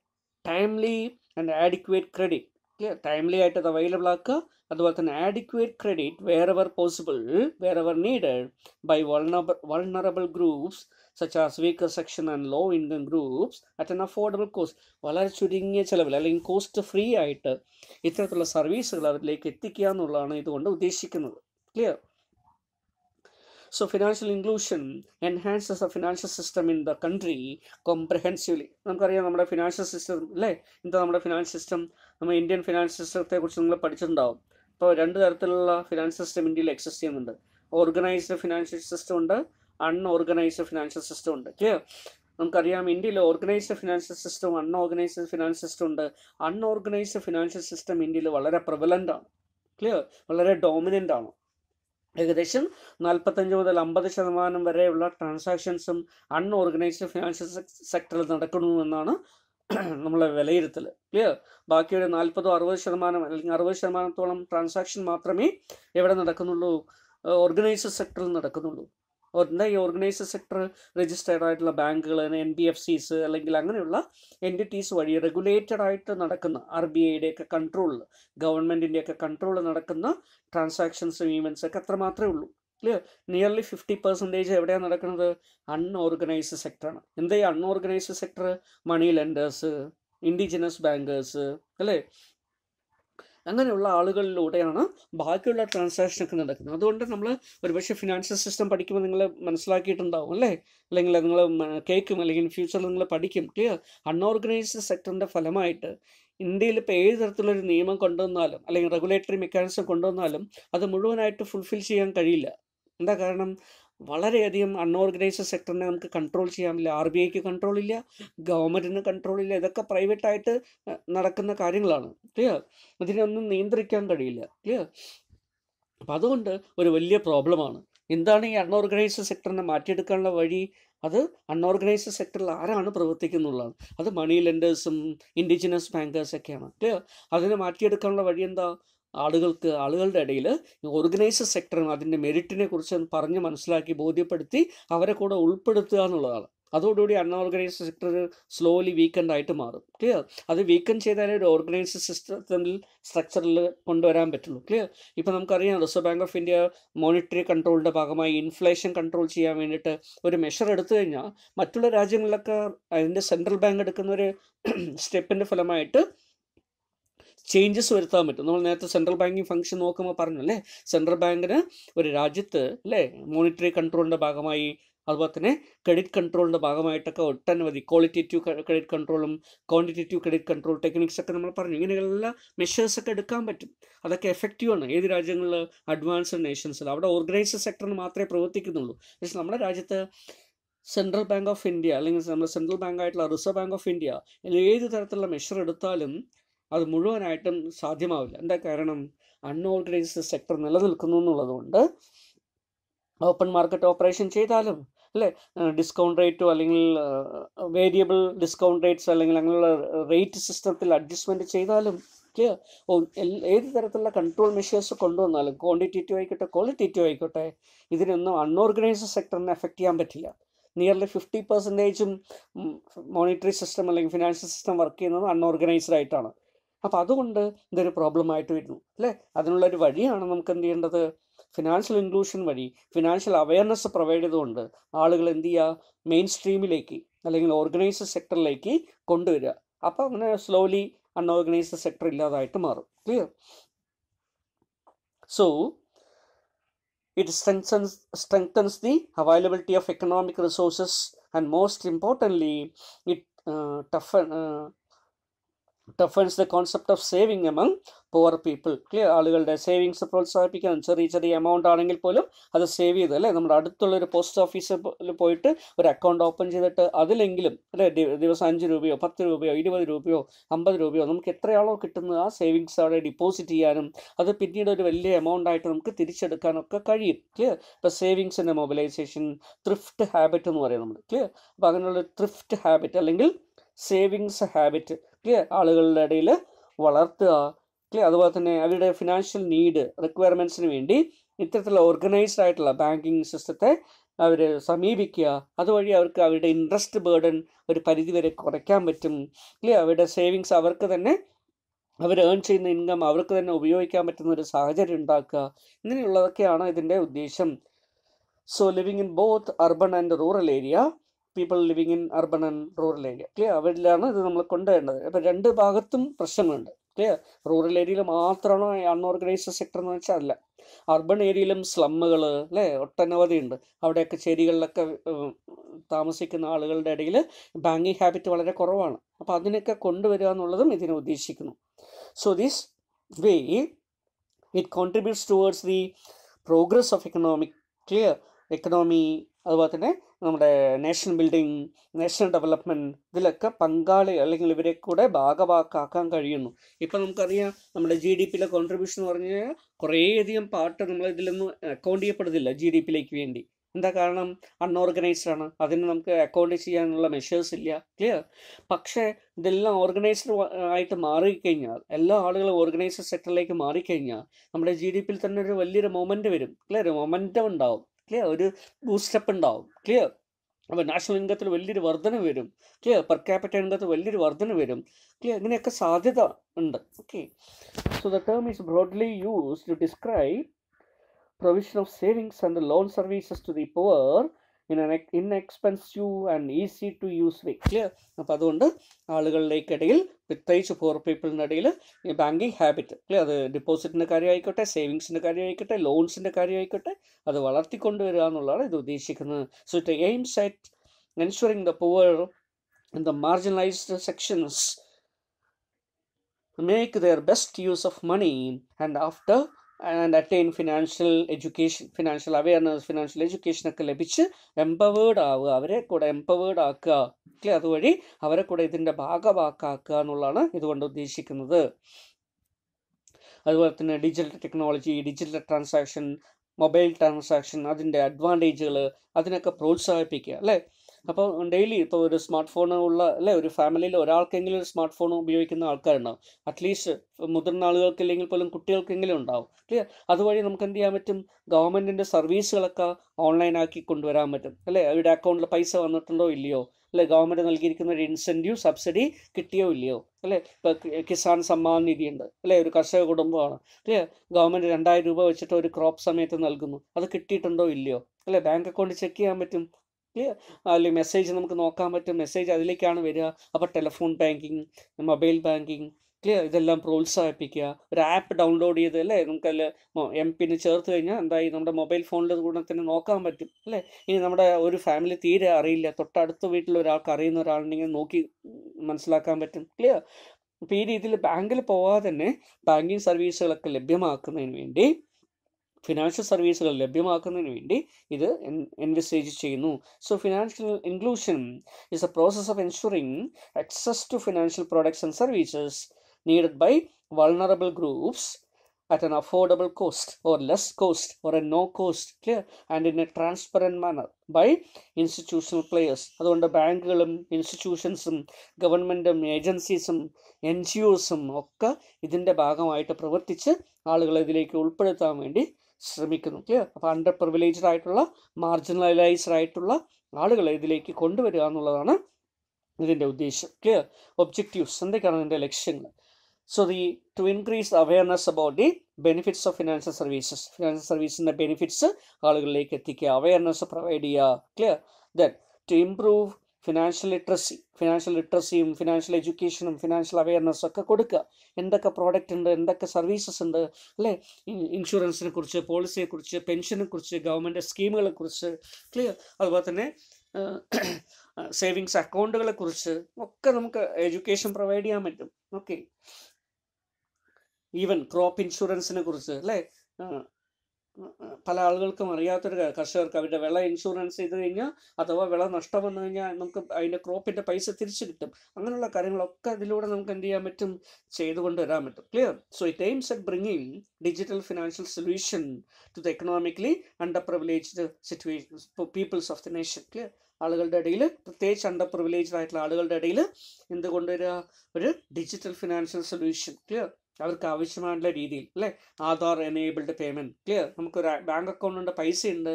timely and adequate credit clear timely ആയിട്ട് അത് അവൈലബിൾ ആക്കുക അതുപോലെ തന്നെ adequate credit wherever possible wherever needed by vulnerable vulnerable groups such as weaker section and low income groups at an affordable cost വളരെ ചുരുങ്ങിയ ചിലവിൽ അല്ലെങ്കിൽ cost free ആയിട്ട് ഇത്തരത്തിലുള്ള സർവീസുകൾ അവരിലേക്ക് എത്തിക്കുക എന്നുള്ളതാണ് ഇതുകൊണ്ട് ഉദ്ദേശിക്കുന്നത് clear so financial inclusion enhances a financial system in the country comprehensively. നമുക്കറിയാം നമ്മുടെ ഫിനാൻഷ്യൽ സിസ്റ്റം അല്ലേ എന്താ നമ്മുടെ ഫിനാൻഷ്യൽ സിസ്റ്റം നമ്മൾ ഇന്ത്യൻ ഫിനാൻസ് കുറിച്ച് നിങ്ങൾ പഠിച്ചിട്ടുണ്ടാവും അപ്പോൾ രണ്ട് തരത്തിലുള്ള ഫിനാൻസ് സിസ്റ്റം ഇന്ത്യയിൽ എക്സിസ്റ്റ് ചെയ്യുന്നുണ്ട് ഓർഗനൈസ്ഡ് ഫിനാൻഷ്യൽ സിസ്റ്റം ഉണ്ട് അൺഓർഗനൈസ്ഡ് ഫിനാൻഷ്യൽ സിസ്റ്റം ഉണ്ട് ക്ലിയർ നമുക്കറിയാം ഇന്ത്യയിൽ organised financial system unorganised financial system ഉണ്ട് അൺഓർഗനൈസ്ഡ് ഫിനാൻഷ്യൽ സിസ്റ്റം ഇന്ത്യയിൽ വളരെ പ്രബലൻ്റ് ആണ് ക്ലിയർ വളരെ ഡോമിനൻ്റ് ആണ് ഏകദേശം നാൽപ്പത്തഞ്ച് മുതൽ അമ്പത് ശതമാനം വരെയുള്ള ട്രാൻസാക്ഷൻസും അൺഓർഗനൈസ്ഡ് ഫിനാൻഷ്യൽ സെക്ടറിൽ നടക്കുന്നു എന്നാണ് നമ്മളെ വിലയിരുത്തൽ ക്ലിയർ ബാക്കിയുടെ നാൽപ്പതോ അറുപത് ശതമാനം അല്ലെങ്കിൽ അറുപത് ശതമാനത്തോളം ട്രാൻസാക്ഷൻ മാത്രമേ എവിടെ നടക്കുന്നുള്ളൂ ഓർഗനൈസ്ഡ് സെക്ടറിൽ നടക്കുന്നുള്ളൂ എന്താ ഈ ഓർഗനൈസ്ഡ് സെക്ടർ രജിസ്റ്റേർഡ് ആയിട്ടുള്ള ബാങ്കുകൾ എൻ ബി എഫ് സീസ് അല്ലെങ്കിൽ അങ്ങനെയുള്ള എൻറ്റിറ്റീസ് വഴി റെഗുലേറ്റഡ് ആയിട്ട് നടക്കുന്ന ആർ ബി ഒക്കെ കൺട്രോളിൽ ഗവൺമെൻറ്റിൻ്റെയൊക്കെ കൺട്രോളിൽ നടക്കുന്ന ട്രാൻസാക്ഷൻസ് ഈവൻസ് ഒക്കെ അത്ര മാത്രമേ ഉള്ളൂ ക്ലിയർ നിയർലി ഫിഫ്റ്റി പെർസെൻറ്റേജ് എവിടെയാണ് നടക്കുന്നത് അൺഓർഗനൈസ്ഡ് സെക്ടറാണ് എന്താ ഈ unorganised sector money lenders indigenous bankers അല്ലേ അങ്ങനെയുള്ള ആളുകളിലൂടെയാണ് ബാക്കിയുള്ള ട്രാൻസാക്ഷൻ ഒക്കെ നടക്കുന്നത് അതുകൊണ്ട് നമ്മൾ ഒരുപക്ഷെ ഫിനാൻഷ്യൽ സിസ്റ്റം പഠിക്കുമ്പോൾ നിങ്ങൾ മനസ്സിലാക്കിയിട്ടുണ്ടാവും അല്ലേ അല്ലെങ്കിൽ നിങ്ങൾ കേൾക്കും അല്ലെങ്കിൽ ഫ്യൂച്ചറിൽ നിങ്ങൾ പഠിക്കും ക്ലിയർ അൺഓർഗനൈസ്ഡ് സെക്ടറിൻ്റെ ഫലമായിട്ട് ഇന്ത്യയിൽ ഇപ്പോൾ ഏത് തരത്തിലൊരു നിയമം കൊണ്ടുവന്നാലും അല്ലെങ്കിൽ റെഗുലേറ്ററി മെക്കാനിസം കൊണ്ടുവന്നാലും അത് മുഴുവനായിട്ട് ഫുൾഫിൽ ചെയ്യാൻ കഴിയില്ല എന്താ കാരണം വളരെയധികം അൺഓർഗനൈസ്ഡ് സെക്ടറിനെ നമുക്ക് കൺട്രോൾ ചെയ്യാൻ പറ്റില്ല ആർ ബി ഐക്ക് കൺട്രോൾ ഇല്ല ഗവൺമെൻറ്റിന് കൺട്രോൾ ഇല്ല ഇതൊക്കെ പ്രൈവറ്റായിട്ട് നടക്കുന്ന കാര്യങ്ങളാണ് ക്ലിയർ ഇതിനൊന്നും നിയന്ത്രിക്കാൻ കഴിയില്ല ക്ലിയർ അപ്പം അതുകൊണ്ട് ഒരു വലിയ പ്രോബ്ലമാണ് എന്താണ് ഈ അൺഓർഗനൈസ്ഡ് സെക്ടറിനെ മാറ്റിയെടുക്കാനുള്ള വഴി അത് അൺഓർഗനൈസ്ഡ് സെക്ടറിൽ ആരാണ് പ്രവർത്തിക്കുന്നുള്ളത് അത് മണി ലെൻഡേഴ്സും ഇൻഡിജിനസ് ബാങ്കേഴ്സൊക്കെയാണ് ക്ലിയർ അതിനെ മാറ്റിയെടുക്കാനുള്ള വഴി എന്താ ആളുകൾക്ക് ആളുകളുടെ ഇടയിൽ ഓർഗനൈസ് സെക്ടറും അതിൻ്റെ മെരിറ്റിനെ കുറിച്ച് പറഞ്ഞ് മനസ്സിലാക്കി ബോധ്യപ്പെടുത്തി അവരെ കൂടെ ഉൾപ്പെടുത്തുക എന്നുള്ളതാണ് അതോടുകൂടി അൺഓർഗനൈസ്ഡ് സെക്ടർ സ്ലോലി വീക്കൻഡ് ആയിട്ട് മാറും ക്ലിയർ അത് വീക്കൻഡ് ചെയ്താലേ ഒരു ഓർഗനൈസ് സിസ്റ്റത്തിൽ സ്ട്രക്ചറിൽ കൊണ്ടുവരാൻ പറ്റുള്ളൂ ക്ലിയർ ഇപ്പം നമുക്കറിയാം Reserve bank of India monetary കൺട്രോളിൻ്റെ ഭാഗമായി ഇൻഫ്ലേഷൻ കൺട്രോൾ ചെയ്യാൻ വേണ്ടിയിട്ട് ഒരു മെഷർ എടുത്തു കഴിഞ്ഞാൽ മറ്റുള്ള രാജ്യങ്ങളിലൊക്കെ അതിൻ്റെ സെൻട്രൽ ബാങ്ക് എടുക്കുന്ന ഒരു സ്റ്റെപ്പിൻ്റെ ഫലമായിട്ട് ചേഞ്ചസ് വരുത്താൻ പറ്റും നമ്മൾ നേരത്തെ സെൻട്രൽ ബാങ്കിങ് ഫംഗ്ഷൻ നോക്കുമ്പോൾ പറഞ്ഞു അല്ലേ സെൻട്രൽ ബാങ്കിന് ഒരു രാജ്യത്ത് അല്ലേ മോണിറ്ററി കൺട്രോളിൻ്റെ ഭാഗമായി അതുപോലെ തന്നെ ക്രെഡിറ്റ് കൺട്രോളിൻ്റെ ഭാഗമായിട്ടൊക്കെ ഒട്ടനവധി ക്വാളിറ്റേറ്റീവ് ക്രെഡിറ്റ് കൺട്രോളും ക്വാണ്ടിറ്റേറ്റീവ് ക്രെഡിറ്റ് കൺട്രോൾ ടെക്നിക്സ് ഒക്കെ നമ്മൾ പറഞ്ഞു ഇങ്ങനെയുള്ള മെഷേഴ്സൊക്കെ എടുക്കാൻ പറ്റും അതൊക്കെ എഫക്റ്റീവാണ് ഏത് രാജ്യങ്ങളിൽ അഡ്വാൻസ്ഡ് നേഷൻസിൽ അവിടെ ഓർഗനൈസ്ഡ് സെക്ടറിന് മാത്രമേ പ്രവർത്തിക്കുന്നുള്ളൂ പക്ഷേ നമ്മുടെ രാജ്യത്ത് സെൻട്രൽ ബാങ്ക് ഓഫ് ഇന്ത്യ അല്ലെങ്കിൽ നമ്മുടെ സെൻട്രൽ ബാങ്ക് ആയിട്ടുള്ള റിസർവ് ബാങ്ക് ഓഫ് ഇന്ത്യ ഏത് തരത്തിലുള്ള മെഷർ എടുത്താലും അത് മുഴുവനായിട്ടും സാധ്യമാവില്ല എന്താ കാരണം അൺഓർഗനൈസ്ഡ് സെക്ടർ നിലനിൽക്കുന്നു എന്നുള്ളതുകൊണ്ട് ഓപ്പൺ മാർക്കറ്റ് ഓപ്പറേഷൻ ചെയ്താലും അല്ലേ ഡിസ്കൗണ്ട് റേറ്റോ അല്ലെങ്കിൽ വേരിയബിൾ ഡിസ്കൗണ്ട് റേറ്റ്സ് അല്ലെങ്കിൽ അങ്ങനെയുള്ള റേറ്റ് സിസ്റ്റത്തിൽ അഡ്ജസ്റ്റ്മെൻറ്റ് ചെയ്താലും ഏത് തരത്തിലുള്ള കൺട്രോൾ മെഷേഴ്സ് കൊണ്ടുവന്നാലും ക്വാണ്ടിറ്റേറ്റീവ് ആയിക്കോട്ടെ ക്വാളിറ്റേറ്റീവ് ആയിക്കോട്ടെ ഇതിനൊന്നും അൺഓർഗനൈസ്ഡ് സെക്ടറിനെ എഫക്റ്റ് ചെയ്യാൻ പറ്റില്ല നിയർലി ഫിഫ്റ്റി പെർസെൻറ്റേജും മോണിറ്ററി സിസ്റ്റം അല്ലെങ്കിൽ ഫിനാൻഷ്യൽ സിസ്റ്റം വർക്ക് ചെയ്യുന്നത് അൺഓർഗനൈസ്ഡ് ആയിട്ടാണ് അപ്പോൾ അതുകൊണ്ട് ഇതൊരു ആയിട്ട് വരുന്നു അല്ലേ അതിനുള്ളൊരു വഴിയാണ് നമുക്ക് എന്ത് ചെയ്യേണ്ടത് ഫിനാൻഷ്യൽ ഇൻക്ലൂഷൻ വഴി ഫിനാൻഷ്യൽ അവയർനെസ് പ്രൊവൈഡ് ചെയ്തുകൊണ്ട് ആളുകൾ എന്ത് ചെയ്യുക മെയിൻ സ്ട്രീമിലേക്ക് അല്ലെങ്കിൽ ഓർഗനൈസ്ഡ് സെക്ടറിലേക്ക് കൊണ്ടുവരിക അപ്പോൾ അങ്ങനെ സ്ലോലി അൺഓർഗനൈസ്ഡ് സെക്ടർ ഇല്ലാതായിട്ട് മാറും clear so it strengthens strengthens the availability of economic resources and most importantly it tough toughens the concept of saving among poor people clear ആളുകളുടെ സേവിങ്സ് പ്രോത്സാഹിപ്പിക്കാൻ ചെറിയ ചെറിയ എമൗണ്ട് ആണെങ്കിൽ പോലും അത് സേവ് ചെയ്ത് അല്ലേ നമ്മുടെ അടുത്തുള്ള ഒരു പോസ്റ്റ് ഓഫീസിൽ പോയിട്ട് ഒരു അക്കൗണ്ട് ഓപ്പൺ ചെയ്തിട്ട് അതിലെങ്കിലും അല്ലേ ദിവസം അഞ്ച് രൂപയോ പത്ത് രൂപയോ ഇരുപത് രൂപയോ അമ്പത് രൂപയോ നമുക്ക് എത്രയാളോ കിട്ടുന്നത് ആ സേവിങ്സ് അവിടെ ഡിപ്പോസിറ്റ് ചെയ്യാനും അത് പിന്നീട് ഒരു വലിയ എമൗണ്ട് ആയിട്ട് നമുക്ക് തിരിച്ചെടുക്കാനൊക്കെ കഴിയും ക്ലിയർ ഇപ്പോൾ സേവിങ്സിൻ്റെ മൊബിലൈസേഷൻ ത്രിഫ്റ്റ് ഹാബിറ്റ് എന്ന് പറയും നമ്മൾ ക്ലിയർ അപ്പോൾ അങ്ങനെയുള്ള ത്രിഫ്റ്റ് ഹാബിറ്റ് അല്ലെങ്കിൽ സേവിങ്സ് ഹാബിറ്റ് ക്ലിയർ ആളുകളുടെ ഇടയിൽ വളർത്തുക ക്ലിയർ അതുപോലെ തന്നെ അവരുടെ ഫിനാൻഷ്യൽ നീഡ് റിക്വയർമെൻറ്റ്സിന് വേണ്ടി ഇത്തരത്തിലുള്ള ഓർഗനൈസ്ഡ് ആയിട്ടുള്ള ബാങ്കിങ് സിസ്റ്റത്തെ അവർ സമീപിക്കുക അതുവഴി അവർക്ക് അവരുടെ ഇൻട്രസ്റ്റ് ബേർഡൻ ഒരു പരിധിവരെ കുറയ്ക്കാൻ പറ്റും ക്ലിയർ അവരുടെ സേവിങ്സ് അവർക്ക് തന്നെ അവർ ഏൺ ചെയ്യുന്ന ഇൻകം അവർക്ക് തന്നെ ഉപയോഗിക്കാൻ പറ്റുന്ന ഒരു സാഹചര്യം ഉണ്ടാക്കുക ഇങ്ങനെയുള്ളതൊക്കെയാണ് ഇതിൻ്റെ ഉദ്ദേശം so living in both urban and rural area people living in urban and rural area clear അവരിലാണ് ഇത് നമ്മൾ കൊണ്ടുവരേണ്ടത് അപ്പം രണ്ട് ഭാഗത്തും പ്രശ്നങ്ങളുണ്ട് ക്ലിയർ റൂറൽ ഏരിയയിൽ മാത്രമാണോ അൺഓർഗനൈസ്ഡ് സെക്ടർ എന്ന് വെച്ചാൽ അല്ല അർബൺ ഏരിയയിലും സ്ലമ്മുകൾ അല്ലേ ഒട്ടനവധി ഉണ്ട് അവിടെയൊക്കെ ചേരികളിലൊക്കെ താമസിക്കുന്ന ആളുകളുടെ ഇടയിൽ ബാങ്കിങ് ഹാബിറ്റ് വളരെ കുറവാണ് അപ്പോൾ അതിനൊക്കെ കൊണ്ടുവരിക എന്നുള്ളതും ഇതിനെ ഉദ്ദേശിക്കുന്നു so this way it contributes towards the progress of economic clear economy അതുപോലെ തന്നെ നമ്മുടെ നേഷൻ ബിൽഡിംഗ് നേഷൻ ഡെവലപ്മെൻറ്റ് ഇതിലൊക്കെ പങ്കാളി അല്ലെങ്കിൽ ഇവരെ കൂടെ ഭാഗവാക്കാക്കാൻ കഴിയുന്നു ഇപ്പം നമുക്കറിയാം നമ്മുടെ ജി ഡി പിയിലെ കോൺട്രിബ്യൂഷൻ എന്ന് പറഞ്ഞു കഴിഞ്ഞാൽ കുറേയധികം പാർട്ട് നമ്മൾ ഇതിലൊന്നും അക്കൗണ്ട് ചെയ്യപ്പെടുന്നില്ല ജി ഡി പിയിലേക്ക് വേണ്ടി എന്താ കാരണം അൺഓർഗനൈസ്ഡ് ആണ് അതിന് നമുക്ക് അക്കൗണ്ട് ചെയ്യാനുള്ള മെഷേഴ്സ് ഇല്ല ക്ലിയർ പക്ഷേ ഇതെല്ലാം ഓർഗനൈസ്ഡ് ആയിട്ട് മാറിക്കഴിഞ്ഞാൽ എല്ലാ ആളുകളും ഓർഗനൈസ്ഡ് സെക്ടറിലേക്ക് മാറിക്കഴിഞ്ഞാൽ നമ്മുടെ ജി ഡി പിയിൽ തന്നെ ഒരു വലിയൊരു മൊമെൻ്റ് വരും ക്ലിയർ മൊമെൻറ്റം ഉണ്ടാവും ക്ലിയർ ഒരു ബൂസ്റ്റപ്പ് ഉണ്ടാവും ക്ലിയർ അപ്പോൾ നാഷണൽ ഇൻകത്തിൽ വലിയൊരു വർധന വരും ക്ലിയർ പെർ ക്യാപിറ്റൽ ഇൻകത്ത് വലിയൊരു വർധന വരും ക്ലിയർ ഇങ്ങനെയൊക്കെ സാധ്യത ഉണ്ട് okay so the term is broadly use to describe provision of savings and loan services to the power in inexpensive and easy to use way clear അപ്പോൾ അതുകൊണ്ട് ആളുകളിലേക്കിടയിൽ പ്രത്യേകിച്ച് പുവർ ഇടയിൽ ഈ ബാങ്കിങ് ഹാബിറ്റ് ക്ലിയർ അത് ഡിപ്പോസിറ്റിൻ്റെ കാര്യമായിക്കോട്ടെ സേവിങ്സിൻ്റെ കാര്യമായിക്കോട്ടെ ലോൺസിൻ്റെ കാര്യമായിക്കോട്ടെ അത് വളർത്തിക്കൊണ്ടുവരിക എന്നുള്ളതാണ് ഇത് ഉദ്ദേശിക്കുന്നത് so it aims at ensuring the poor in the marginalized sections make their best use of money and after and attain financial education financial awareness financial എഡ്യൂക്കേഷനൊക്കെ ലഭിച്ച് എംപവേർഡ് ആവുക അവരെ കൂടെ എംപവേർഡ് ആക്കുക അതുവഴി അവരെ കൂടെ ഇതിൻ്റെ ഭാഗവാക്കാക്കുക എന്നുള്ളതാണ് ഇതുകൊണ്ട് ഉദ്ദേശിക്കുന്നത് അതുപോലെ തന്നെ digital technology digital transaction mobile transaction അതിൻ്റെ അഡ്വാൻറ്റേജുകൾ അതിനൊക്കെ പ്രോത്സാഹിപ്പിക്കുക അല്ലേ അപ്പോൾ ഡെയിലി ഇപ്പോൾ ഒരു സ്മാർട്ട് ഫോൺ ഉള്ള അല്ലേ ഒരു ഫാമിലിയിൽ ഒരാൾക്കെങ്കിലും ഒരു സ്മാർട്ട് ഫോൺ ഉപയോഗിക്കുന്ന ആൾക്കാരുണ്ടാവും അറ്റ്ലീസ്റ്റ് മുതിർന്ന ആളുകൾക്ക് ഇല്ലെങ്കിൽ പോലും കുട്ടികൾക്കെങ്കിലും ഉണ്ടാവും ക്ലിയർ അതുവഴി നമുക്ക് എന്ത് ചെയ്യാൻ പറ്റും ഗവൺമെൻറ്റിൻ്റെ സർവീസുകളൊക്കെ ആക്കി കൊണ്ടുവരാൻ പറ്റും അല്ലേ അവരുടെ അക്കൗണ്ടിൽ പൈസ വന്നിട്ടുണ്ടോ ഇല്ലയോ അല്ലെ ഗവൺമെൻറ് നൽകിയിരിക്കുന്ന ഒരു ഇൻസെൻറ്റീവ് സബ്സിഡി കിട്ടിയോ ഇല്ലയോ അല്ലേ ഇപ്പോൾ കിസാൻ സമ്മാൻ ഉണ്ട് അല്ലേ ഒരു കർഷക കുടുംബമാണ് അല്ലേ ഗവൺമെൻറ് രണ്ടായിരം രൂപ വെച്ചിട്ട് ഒരു ക്രോപ്പ് സമയത്ത് നൽകുന്നു അത് കിട്ടിയിട്ടുണ്ടോ ഇല്ലയോ അല്ലേ ബാങ്ക് അക്കൗണ്ട് ചെക്ക് ചെയ്യാൻ പറ്റും അല്ലെങ്കിൽ മെസ്സേജ് നമുക്ക് നോക്കാൻ പറ്റും മെസ്സേജ് അതിലേക്കാണ് വരിക അപ്പോൾ telephone banking mobile banking clear ഇതെല്ലാം പ്രോത്സാഹിപ്പിക്കുക ഒരു ആപ്പ് ഡൗൺലോഡ് ചെയ്ത് അല്ലേ നമുക്കതിൽ എം പിന്നെ ചേർത്ത് കഴിഞ്ഞാൽ എന്തായി നമ്മുടെ മൊബൈൽ ഫോണിൽ കൂടെ തന്നെ നോക്കാൻ പറ്റും അല്ലേ ഇനി നമ്മുടെ ഒരു ഫാമിലി തീരെ അറിയില്ല തൊട്ടടുത്ത വീട്ടിൽ ഒരാൾക്ക് അറിയുന്ന ഒരാളുണ്ടെങ്കിൽ നോക്കി മനസ്സിലാക്കാൻ പറ്റും ക്ലിയർ അപ്പോൾ ഈ രീതിയിൽ ബാങ്കിൽ പോവാതെ തന്നെ ബാങ്കിങ് സർവീസുകളൊക്കെ ലഭ്യമാക്കുന്നതിന് വേണ്ടി ഫിനാൻഷ്യൽ സർവീസുകൾ ലഭ്യമാക്കുന്നതിന് വേണ്ടി ഇത് എൻവിസേജ് ചെയ്യുന്നു so financial inclusion is a process of ensuring access to financial products and services needed by vulnerable groups at an affordable cost or less cost or a no cost clear and in a transparent manner by institutional players അതുകൊണ്ട് ബാങ്കുകളും ഇൻസ്റ്റിറ്റ്യൂഷൻസും ഗവൺമെൻറ്റും ഏജൻസീസും N G ഒസും ഒക്കെ ഇതിൻ്റെ ഭാഗമായിട്ട് പ്രവർത്തിച്ച് ആളുകളെ ഇതിലേക്ക് ഉൾപ്പെടുത്താൻ വേണ്ടി ശ്രമിക്കുന്നു ക്ലിയർ അപ്പോൾ അണ്ടർ പ്രിവിലേജ്ഡ് ആയിട്ടുള്ള മാർജിനലൈസ്ഡ് ആയിട്ടുള്ള ആളുകളെ ഇതിലേക്ക് കൊണ്ടുവരിക എന്നുള്ളതാണ് ഇതിൻ്റെ ഉദ്ദേശം ക്ലിയർ ഒബ്ജക്റ്റീവ്സ് എന്തൊക്കെയാണ് ഇതിൻ്റെ ലക്ഷ്യങ്ങൾ so the to increase awareness about the benefits of financial services financial സർവീസിൻ്റെ ബെനിഫിറ്റ്സ് ആളുകളിലേക്ക് എത്തിക്കുക അവയർനെസ് പ്രൊവൈഡ് ചെയ്യുക clear then to improve financial literacy financial ലിറ്ററസിയും ഫിനാൻഷ്യൽ എഡ്യൂക്കേഷനും ഫിനാൻഷ്യൽ അവയർനെസ് ഒക്കെ കൊടുക്കുക എന്തൊക്കെ പ്രോഡക്റ്റ് ഉണ്ട് എന്തൊക്കെ സർവീസസ് ഉണ്ട് അല്ലേ ഇൻഷുറൻസിനെ കുറിച്ച് പോളിസിയെക്കുറിച്ച് പെൻഷനെക്കുറിച്ച് ഗവൺമെൻറ് സ്കീമുകളെക്കുറിച്ച് ക്ലിയർ അതുപോലെ തന്നെ സേവിങ്സ് അക്കൗണ്ടുകളെക്കുറിച്ച് ഒക്കെ നമുക്ക് എഡ്യൂക്കേഷൻ പ്രൊവൈഡ് ചെയ്യാൻ പറ്റും ഓക്കെ ഈവൻ ക്രോപ്പ് ഇൻഷുറൻസിനെ കുറിച്ച് അല്ലേ പല ആളുകൾക്കും അറിയാത്തൊരു കർഷകർക്ക് അവരുടെ വിള ഇൻഷുറൻസ് ചെയ്ത് കഴിഞ്ഞാൽ അഥവാ വിള നഷ്ടം വന്നു കഴിഞ്ഞാൽ നമുക്ക് അതിൻ്റെ ക്രോപ്പിൻ്റെ പൈസ തിരിച്ചു കിട്ടും അങ്ങനെയുള്ള കാര്യങ്ങളൊക്കെ അതിലൂടെ നമുക്ക് എന്ത് ചെയ്യാൻ പറ്റും ചെയ്തുകൊണ്ട് വരാൻ പറ്റും clear so it aims at bringing digital financial solution to the economically underprivileged situation peoples of the nation clear ആളുകളുടെ ഇടയിൽ പ്രത്യേകിച്ച് അണ്ടർ പ്രിവിലേജ്ഡ് ആയിട്ടുള്ള ആളുകളുടെ ഇടയിൽ എന്ത് കൊണ്ടുവരിക ഒരു ഡിജിറ്റൽ ഫിനാൻഷ്യൽ സൊല്യൂഷൻ ക്ലിയർ അവർക്ക് ആവശ്യമായുള്ള രീതിയിൽ അല്ലേ ആധാർ എനേബിൾഡ് പേയ്മെൻറ്റ് ക്ലിയർ നമുക്കൊരു ബാങ്ക് അക്കൗണ്ട് ഉണ്ട് പൈസ ഉണ്ട്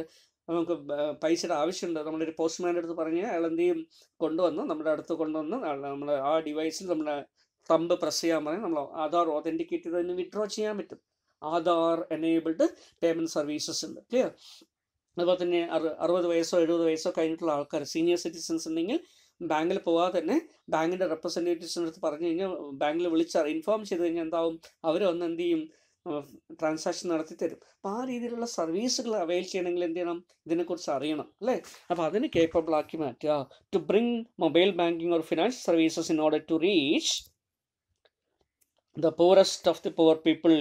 നമുക്ക് പൈസയുടെ ആവശ്യമുണ്ട് നമ്മളൊരു പോസ്റ്റ്മാൻ്റെ അടുത്ത് പറഞ്ഞ് അയാൾ എന്ത് ചെയ്യും കൊണ്ടുവന്ന് നമ്മുടെ അടുത്ത് കൊണ്ടുവന്ന് നമ്മൾ ആ ഡിവൈസിൽ നമ്മൾ തമ്പ് പ്രസ് ചെയ്യാൻ പറഞ്ഞ് നമ്മൾ ആധാർ ഓതൻറ്റിക്കേറ്റ് ചെയ്ത് വിഡ്രോ ചെയ്യാൻ പറ്റും ആധാർ എനേബിൾഡ് പേയ്മെൻറ്റ് സർവീസസ് ഉണ്ട് ക്ലിയർ അതുപോലെ തന്നെ അറുപത് വയസ്സോ എഴുപത് വയസ്സോ കഴിഞ്ഞിട്ടുള്ള ആൾക്കാർ സീനിയർ സിറ്റിസൻസ് ഉണ്ടെങ്കിൽ ബാങ്കിൽ പോകാതെ തന്നെ ബാങ്കിൻ്റെ റെപ്രസെൻറ്റേറ്റീവ്സിൻ്റെ അടുത്ത് പറഞ്ഞു കഴിഞ്ഞാൽ ബാങ്കിൽ വിളിച്ച് ഇൻഫോം ചെയ്ത് കഴിഞ്ഞാൽ എന്താവും അവർ വന്ന് എന്ത് ചെയ്യും ട്രാൻസാക്ഷൻ നടത്തി തരും അപ്പം ആ രീതിയിലുള്ള സർവീസുകൾ അവൈൽ ചെയ്യണമെങ്കിൽ എന്ത് ചെയ്യണം ഇതിനെക്കുറിച്ച് അറിയണം അല്ലേ അപ്പോൾ അതിന് കേപ്പബിൾ ആക്കി മാറ്റുക to bring mobile banking or financial services in order to reach the poorest of the poor people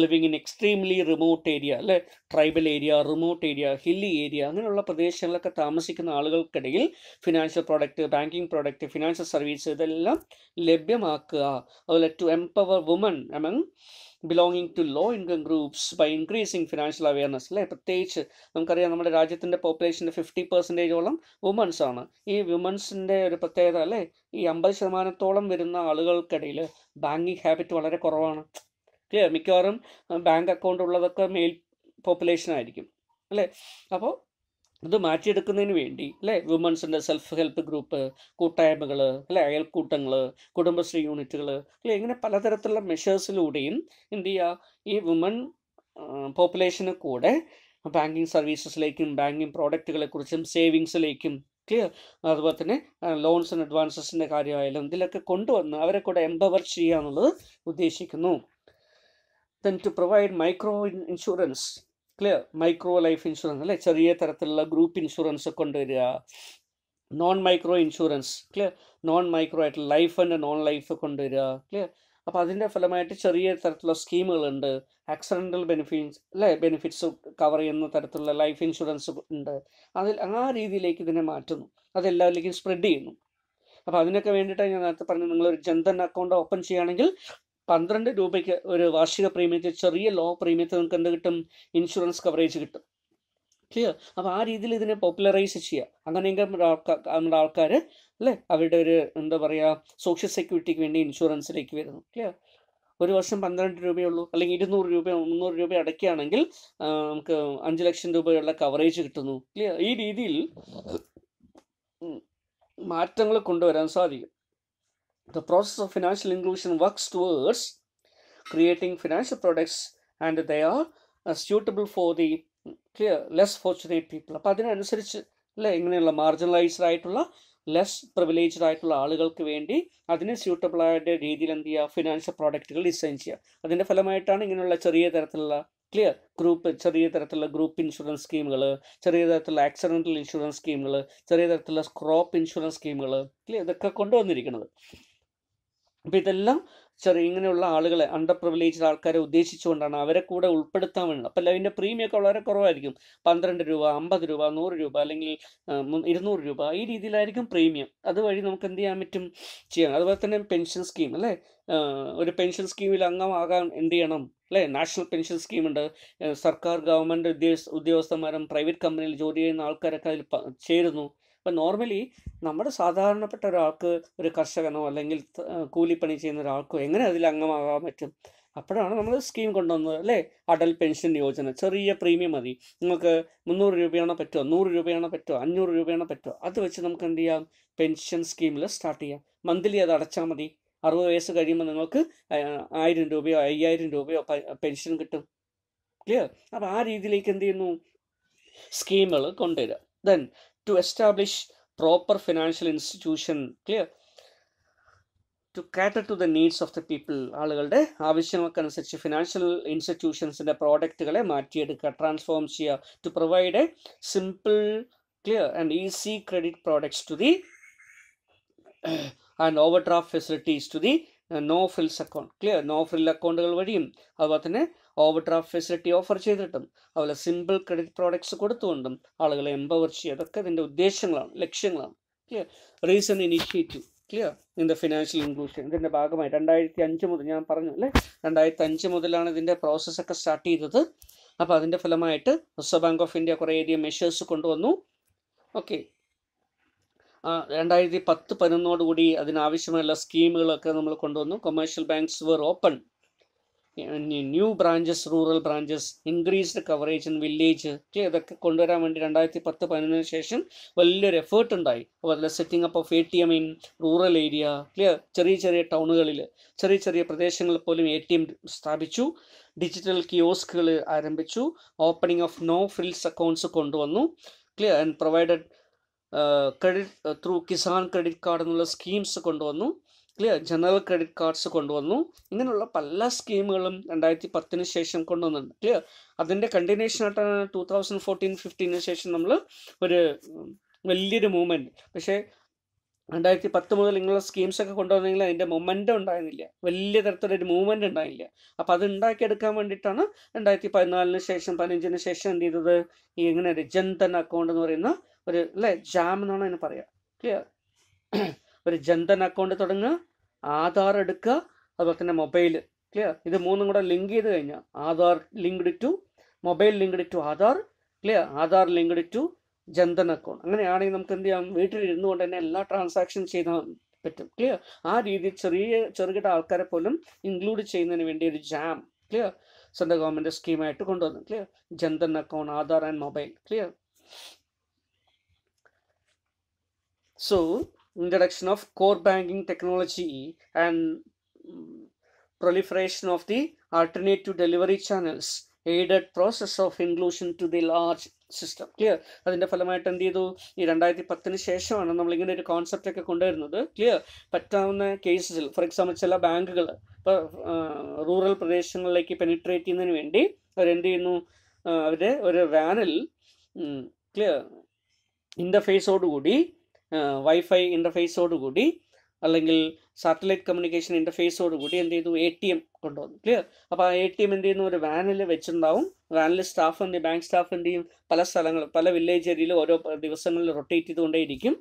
living in extremely remote area അല്ലെ tribal area remote area hilly area അങ്ങനെയുള്ള പ്രദേശങ്ങളിലൊക്കെ താമസിക്കുന്ന ആളുകൾക്കിടയിൽ financial product banking product financial service ഇതെല്ലാം ലഭ്യമാക്കുക അതുപോലെ to empower woman among belonging to low income groups by increasing financial awareness അല്ലേ പ്രത്യേകിച്ച് നമുക്കറിയാം നമ്മുടെ രാജ്യത്തിൻ്റെ പോപ്പുലേഷൻ്റെ ഫിഫ്റ്റി പെർസെൻറ്റേജോളം വുമൻസ് ആണ് ഈ വുമൻസിൻ്റെ ഒരു പ്രത്യേകത അല്ലേ ഈ അമ്പത് ശതമാനത്തോളം വരുന്ന ആളുകൾക്കിടയിൽ ബാങ്കിങ് ഹാബിറ്റ് വളരെ കുറവാണ് മിക്കവാറും ബാങ്ക് അക്കൗണ്ട് ഉള്ളതൊക്കെ മെയിൽ പോപ്പുലേഷൻ ആയിരിക്കും അല്ലേ അപ്പോൾ ഇത് മാറ്റിയെടുക്കുന്നതിന് വേണ്ടി അല്ലേ വുമൻസിൻ്റെ സെൽഫ് ഹെൽപ്പ് ഗ്രൂപ്പ് കൂട്ടായ്മകൾ അല്ലെ അയൽക്കൂട്ടങ്ങൾ കുടുംബശ്രീ യൂണിറ്റുകൾ അല്ലെ ഇങ്ങനെ പലതരത്തിലുള്ള മെഷേഴ്സിലൂടെയും എന്ത് ചെയ്യുക ഈ വുമൻ പോപ്പുലേഷന് കൂടെ ബാങ്കിങ് സർവീസസിലേക്കും ബാങ്കിങ് പ്രോഡക്റ്റുകളെക്കുറിച്ചും സേവിങ്സിലേക്കും ക്ലിയർ അതുപോലെ തന്നെ ലോൺസ് ആൻഡ് അഡ്വാൻസസിൻ്റെ കാര്യമായാലും ഇതിലൊക്കെ കൊണ്ടുവന്ന് അവരെ കൂടെ എംപവർ ചെയ്യുക എന്നുള്ളത് ഉദ്ദേശിക്കുന്നു then to provide micro insurance clear micro life insurance അല്ലേ ചെറിയ തരത്തിലുള്ള ഗ്രൂപ്പ് ഇൻഷുറൻസ് കൊണ്ടുവരിക non micro insurance clear non micro ആയിട്ട് ലൈഫ് ആൻഡ് നോൺ ലൈഫ് കൊണ്ടുവരിക ക്ലിയർ അപ്പോൾ അതിൻ്റെ ഫലമായിട്ട് ചെറിയ തരത്തിലുള്ള സ്കീമുകളുണ്ട് ആക്സിഡൻ്റൽ ബെനിഫിറ്റ്സ് അല്ലേ ബെനിഫിറ്റ്സ് കവർ ചെയ്യുന്ന തരത്തിലുള്ള ലൈഫ് ഇൻഷുറൻസ് ഉണ്ട് അതിൽ ആ രീതിയിലേക്ക് ഇതിനെ മാറ്റുന്നു അതെല്ലാവരിലേക്കും സ്പ്രെഡ് ചെയ്യുന്നു അപ്പോൾ അതിനൊക്കെ വേണ്ടിയിട്ടാണ് ഞാൻ നേരത്തെ പറഞ്ഞത് നിങ്ങളൊരു ജൻധൻ അക്കൗണ്ട് ഓപ്പൺ ചെയ്യുകയാണെങ്കിൽ പന്ത്രണ്ട് രൂപയ്ക്ക് ഒരു വാർഷിക പ്രീമിയത്തിൽ ചെറിയ ലോ പ്രീമിയത്തിൽ നിങ്ങൾക്ക് എന്ത് കിട്ടും ഇൻഷുറൻസ് കവറേജ് കിട്ടും ക്ലിയർ അപ്പോൾ ആ രീതിയിൽ ഇതിനെ പോപ്പുലറൈസ് ചെയ്യുക അങ്ങനെയെങ്കിൽ നമ്മുടെ ആൾക്കാർ നമ്മുടെ ആൾക്കാർ അല്ലേ അവരുടെ ഒരു എന്താ പറയുക സോഷ്യൽ സെക്യൂരിറ്റിക്ക് വേണ്ടി ഇൻഷുറൻസിലേക്ക് വരുന്നു ക്ലിയർ ഒരു വർഷം പന്ത്രണ്ട് രൂപയുള്ളൂ ഉള്ളൂ അല്ലെങ്കിൽ ഇരുന്നൂറ് രൂപ മുന്നൂറ് രൂപ അടയ്ക്കുകയാണെങ്കിൽ നമുക്ക് അഞ്ച് ലക്ഷം രൂപയുള്ള കവറേജ് കിട്ടുന്നു ക്ലിയർ ഈ രീതിയിൽ മാറ്റങ്ങൾ കൊണ്ടുവരാൻ സാധിക്കും The process of financial inclusion works towards creating financial products and they are uh, suitable for the clear less fortunate people അപ്പോൾ അതിനനുസരിച്ച് അല്ലേ ഇങ്ങനെയുള്ള മാർജിനലൈസ്ഡ് ആയിട്ടുള്ള ലെസ് പ്രിവിലേജ്ഡ് ആയിട്ടുള്ള ആളുകൾക്ക് വേണ്ടി അതിന് സ്യൂട്ടബിൾ ആയിട്ട് രീതിയിൽ എന്ത് ചെയ്യുക ഫിനാൻഷ്യൽ പ്രോഡക്റ്റുകൾ ഡിസൈൻ ചെയ്യുക അതിൻ്റെ ഫലമായിട്ടാണ് ഇങ്ങനെയുള്ള ചെറിയ തരത്തിലുള്ള ക്ലിയർ ഗ്രൂപ്പ് ചെറിയ തരത്തിലുള്ള ഗ്രൂപ്പ് ഇൻഷുറൻസ് സ്കീമുകൾ ചെറിയ തരത്തിലുള്ള ആക്സിഡൻറ്റൽ ഇൻഷുറൻസ് സ്കീമുകൾ ചെറിയ തരത്തിലുള്ള ക്രോപ്പ് ഇൻഷുറൻസ് സ്കീമുകൾ ക്ലിയർ ഇതൊക്കെ കൊണ്ടുവന്നിരിക്കുന്നത് അപ്പോൾ ഇതെല്ലാം ചെറിയ ഇങ്ങനെയുള്ള ആളുകളെ അണ്ടർ പ്രിവിലേജ്ഡ് ആൾക്കാരെ ഉദ്ദേശിച്ചുകൊണ്ടാണ് അവരെ കൂടെ ഉൾപ്പെടുത്താൻ വേണ്ടത് അപ്പോൾ അതിൻ്റെ ഒക്കെ വളരെ കുറവായിരിക്കും പന്ത്രണ്ട് രൂപ അമ്പത് രൂപ നൂറ് രൂപ അല്ലെങ്കിൽ ഇരുന്നൂറ് രൂപ ഈ രീതിയിലായിരിക്കും പ്രീമിയം അതുവഴി നമുക്ക് എന്ത് ചെയ്യാൻ പറ്റും ചെയ്യാം അതുപോലെ തന്നെ പെൻഷൻ സ്കീം അല്ലേ ഒരു പെൻഷൻ സ്കീമിൽ അംഗമാകാൻ എന്ത് ചെയ്യണം അല്ലേ നാഷണൽ പെൻഷൻ സ്കീമുണ്ട് സർക്കാർ ഗവൺമെൻറ് ഉദ്യോഗസ്ഥന്മാരും പ്രൈവറ്റ് കമ്പനിയിൽ ജോലി ചെയ്യുന്ന ആൾക്കാരൊക്കെ അതിൽ ചേരുന്നു ഇപ്പം നോർമലി നമ്മുടെ സാധാരണപ്പെട്ട ഒരാൾക്ക് ഒരു കർഷകനോ അല്ലെങ്കിൽ കൂലിപ്പണി ചെയ്യുന്ന ഒരാൾക്കോ എങ്ങനെ അതിൽ അംഗമാകാൻ പറ്റും അപ്പോഴാണ് നമ്മൾ സ്കീം കൊണ്ടുവന്നത് അല്ലേ അടൽ പെൻഷൻ യോജന ചെറിയ പ്രീമിയം മതി നിങ്ങൾക്ക് മുന്നൂറ് രൂപയാണോ പറ്റുമോ നൂറ് രൂപയാണോ പറ്റുമോ അഞ്ഞൂറ് രൂപയാണോ പറ്റുമോ അത് വെച്ച് നമുക്ക് എന്ത് ചെയ്യാം പെൻഷൻ സ്കീമിൽ സ്റ്റാർട്ട് ചെയ്യാം മന്ത്ലി അത് അടച്ചാൽ മതി അറുപത് വയസ്സ് കഴിയുമ്പോൾ നിങ്ങൾക്ക് ആയിരം രൂപയോ അയ്യായിരം രൂപയോ പെൻഷൻ കിട്ടും ക്ലിയർ അപ്പോൾ ആ രീതിയിലേക്ക് എന്ത് ചെയ്യുന്നു സ്കീമുകൾ കൊണ്ടുവരിക then to establish proper financial institution clear to cater to the needs of the people ആളുകളുടെ ആവശ്യങ്ങൾക്കനുസരിച്ച് ഫിനാൻഷ്യൽ ഇൻസ്റ്റിറ്റ്യൂഷൻസിൻ്റെ പ്രോഡക്റ്റുകളെ മാറ്റിയെടുക്കുക ട്രാൻസ്ഫോം ചെയ്യുക to provide a simple clear and easy credit products to the and overdraft facilities to the no frills account clear no frill അക്കൗണ്ടുകൾ വഴിയും അതുപോലെ തന്നെ ഓവർ ഡ്രാഫ്റ്റ് ഫെസിലിറ്റി ഓഫർ ചെയ്തിട്ടും അതുപോലെ സിമ്പിൾ ക്രെഡിറ്റ് പ്രോഡക്ട്സ് കൊടുത്തുകൊണ്ടും ആളുകളെ empower ചെയ്യുക അതൊക്കെ ഇതിൻ്റെ ഉദ്ദേശങ്ങളാണ് ലക്ഷ്യങ്ങളാണ് clear reason initiative clear in the financial inclusion ഇതിൻ്റെ ഭാഗമായി രണ്ടായിരത്തി അഞ്ച് മുതൽ ഞാൻ പറഞ്ഞു അല്ലേ രണ്ടായിരത്തി അഞ്ച് മുതലാണ് ഇതിൻ്റെ പ്രോസസ്സൊക്കെ സ്റ്റാർട്ട് ചെയ്തത് അപ്പോൾ അതിൻ്റെ ഫലമായിട്ട് റിസർവ് ബാങ്ക് ഓഫ് ഇന്ത്യ കുറേയധികം മെഷേഴ്സ് കൊണ്ടുവന്നു ഓക്കെ രണ്ടായിരത്തി പത്ത് പതിനൊന്നോടുകൂടി അതിനാവശ്യമായുള്ള സ്കീമുകളൊക്കെ നമ്മൾ കൊണ്ടുവന്നു commercial banks were open new branches rural branches increased coverage in village ഇതൊക്കെ കൊണ്ടുവരാൻ വേണ്ടി രണ്ടായിരത്തി പത്ത് പതിനൊന്നിന് ശേഷം വലിയൊരു എഫേർട്ട് ഉണ്ടായി അപ്പോൾ അതിൽ setting up of A T M in rural area clear ചെറിയ ചെറിയ ടൗണുകളിൽ ചെറിയ ചെറിയ പ്രദേശങ്ങളിൽ പോലും എ ടി എം സ്ഥാപിച്ചു ഡിജിറ്റൽ കിയോസ്കുകൾ ആരംഭിച്ചു opening of no frills accounts കൊണ്ടുവന്നു ക്ലിയർ and provided credit through Kisan credit card എന്നുള്ള സ്കീംസ് കൊണ്ടുവന്നു ക്ലിയർ ജനറൽ ക്രെഡിറ്റ് കാർഡ്സ് കൊണ്ടുവന്നു ഇങ്ങനെയുള്ള പല സ്കീമുകളും രണ്ടായിരത്തി പത്തിന് ശേഷം കൊണ്ടുവന്നിട്ടുണ്ട് ക്ലിയർ അതിൻ്റെ ആയിട്ടാണ് ടൂ തൗസൻഡ് ഫോർട്ടീൻ ഫിഫ്റ്റീന് ശേഷം നമ്മൾ ഒരു വലിയൊരു മൂവ്മെൻറ്റ് പക്ഷേ രണ്ടായിരത്തി പത്ത് മുതൽ ഇങ്ങനെയുള്ള സ്കീംസ് ഒക്കെ കൊണ്ടുവന്നെങ്കിൽ അതിൻ്റെ മൊമെൻ്റം ഉണ്ടായിരുന്നില്ല വലിയ തരത്തിലൊരു മൂവ്മെൻറ്റ് ഉണ്ടായില്ല അപ്പോൾ അത് ഉണ്ടാക്കിയെടുക്കാൻ വേണ്ടിയിട്ടാണ് രണ്ടായിരത്തി പതിനാലിന് ശേഷം പതിനഞ്ചിന് ശേഷം എന്ത് ചെയ്തത് ഈ ഇങ്ങനെ ഒരു ജൻധൻ അക്കൗണ്ട് എന്ന് പറയുന്ന ഒരു അല്ലേ ജാം എന്നാണ് അതിന് പറയുക ക്ലിയർ ഒരു ജന്ധൻ അക്കൗണ്ട് തുടങ്ങുക ആധാർ എടുക്കുക അതുപോലെ തന്നെ മൊബൈൽ ക്ലിയർ ഇത് മൂന്നും കൂടെ ലിങ്ക് ചെയ്ത് കഴിഞ്ഞാൽ Aadhaar linked to mobile linked to Aadhaar clear Aadhaar linked to Jan Dhan account അങ്ങനെയാണെങ്കിൽ നമുക്ക് എന്ത് ചെയ്യാം വീട്ടിലിരുന്നു കൊണ്ട് തന്നെ എല്ലാ ട്രാൻസാക്ഷൻ ചെയ്താൽ പറ്റും ക്ലിയർ ആ രീതിയിൽ ചെറിയ ചെറുകിട ആൾക്കാരെ പോലും ഇൻക്ലൂഡ് ചെയ്യുന്നതിന് വേണ്ടി ഒരു ജാം ക്ലിയർ സെൻട്രൽ ഗവൺമെൻറ് സ്കീമായിട്ട് കൊണ്ടുവന്നു clear Jan Dhan account Aadhaar and mobile clear so introduction of core banking technology and mm, proliferation of the alternative delivery channels aided process of inclusion to the large system clear അതിൻ്റെ ഫലമായിട്ട് എന്ത് ചെയ്തു ഈ രണ്ടായിരത്തി പത്തിന് ശേഷമാണ് നമ്മൾ ഇങ്ങനെ ഒരു കോൺസെപ്റ്റ് ഒക്കെ കൊണ്ടുവരുന്നത് ക്ലിയർ പറ്റാവുന്ന കേസസിൽ ഫോർ എക്സാമ്പിൾ ചില ബാങ്കുകൾ ഇപ്പോൾ റൂറൽ പ്രദേശങ്ങളിലേക്ക് പെനിട്രേറ്റ് ചെയ്യുന്നതിന് വേണ്ടി അവരെന്ത് ചെയ്യുന്നു അവർ ഒരു വാനിൽ ക്ലിയർ ഇൻ്റർഫേസോടുകൂടി വൈഫൈ ഇൻ്റർഫേസോട് കൂടി അല്ലെങ്കിൽ സാറ്റലൈറ്റ് കമ്മ്യൂണിക്കേഷൻ ഇൻ്റർഫേസോട് കൂടി എന്ത് ചെയ്തു എ ടി എം കൊണ്ടുവന്നു ക്ലിയർ അപ്പോൾ ആ എ ടി എം എന്ത് ചെയ്യുന്നു ഒരു വാനിൽ വെച്ചിട്ടുണ്ടാവും വാനിൽ സ്റ്റാഫ് എന്ത് ബാങ്ക് സ്റ്റാഫ് എന്ത് ചെയ്യും പല സ്ഥലങ്ങൾ പല വില്ലേജ് ഏരിയയിൽ ഓരോ ദിവസങ്ങളിൽ റൊട്ടേറ്റ് ചെയ്തുകൊണ്ടേയിരിക്കും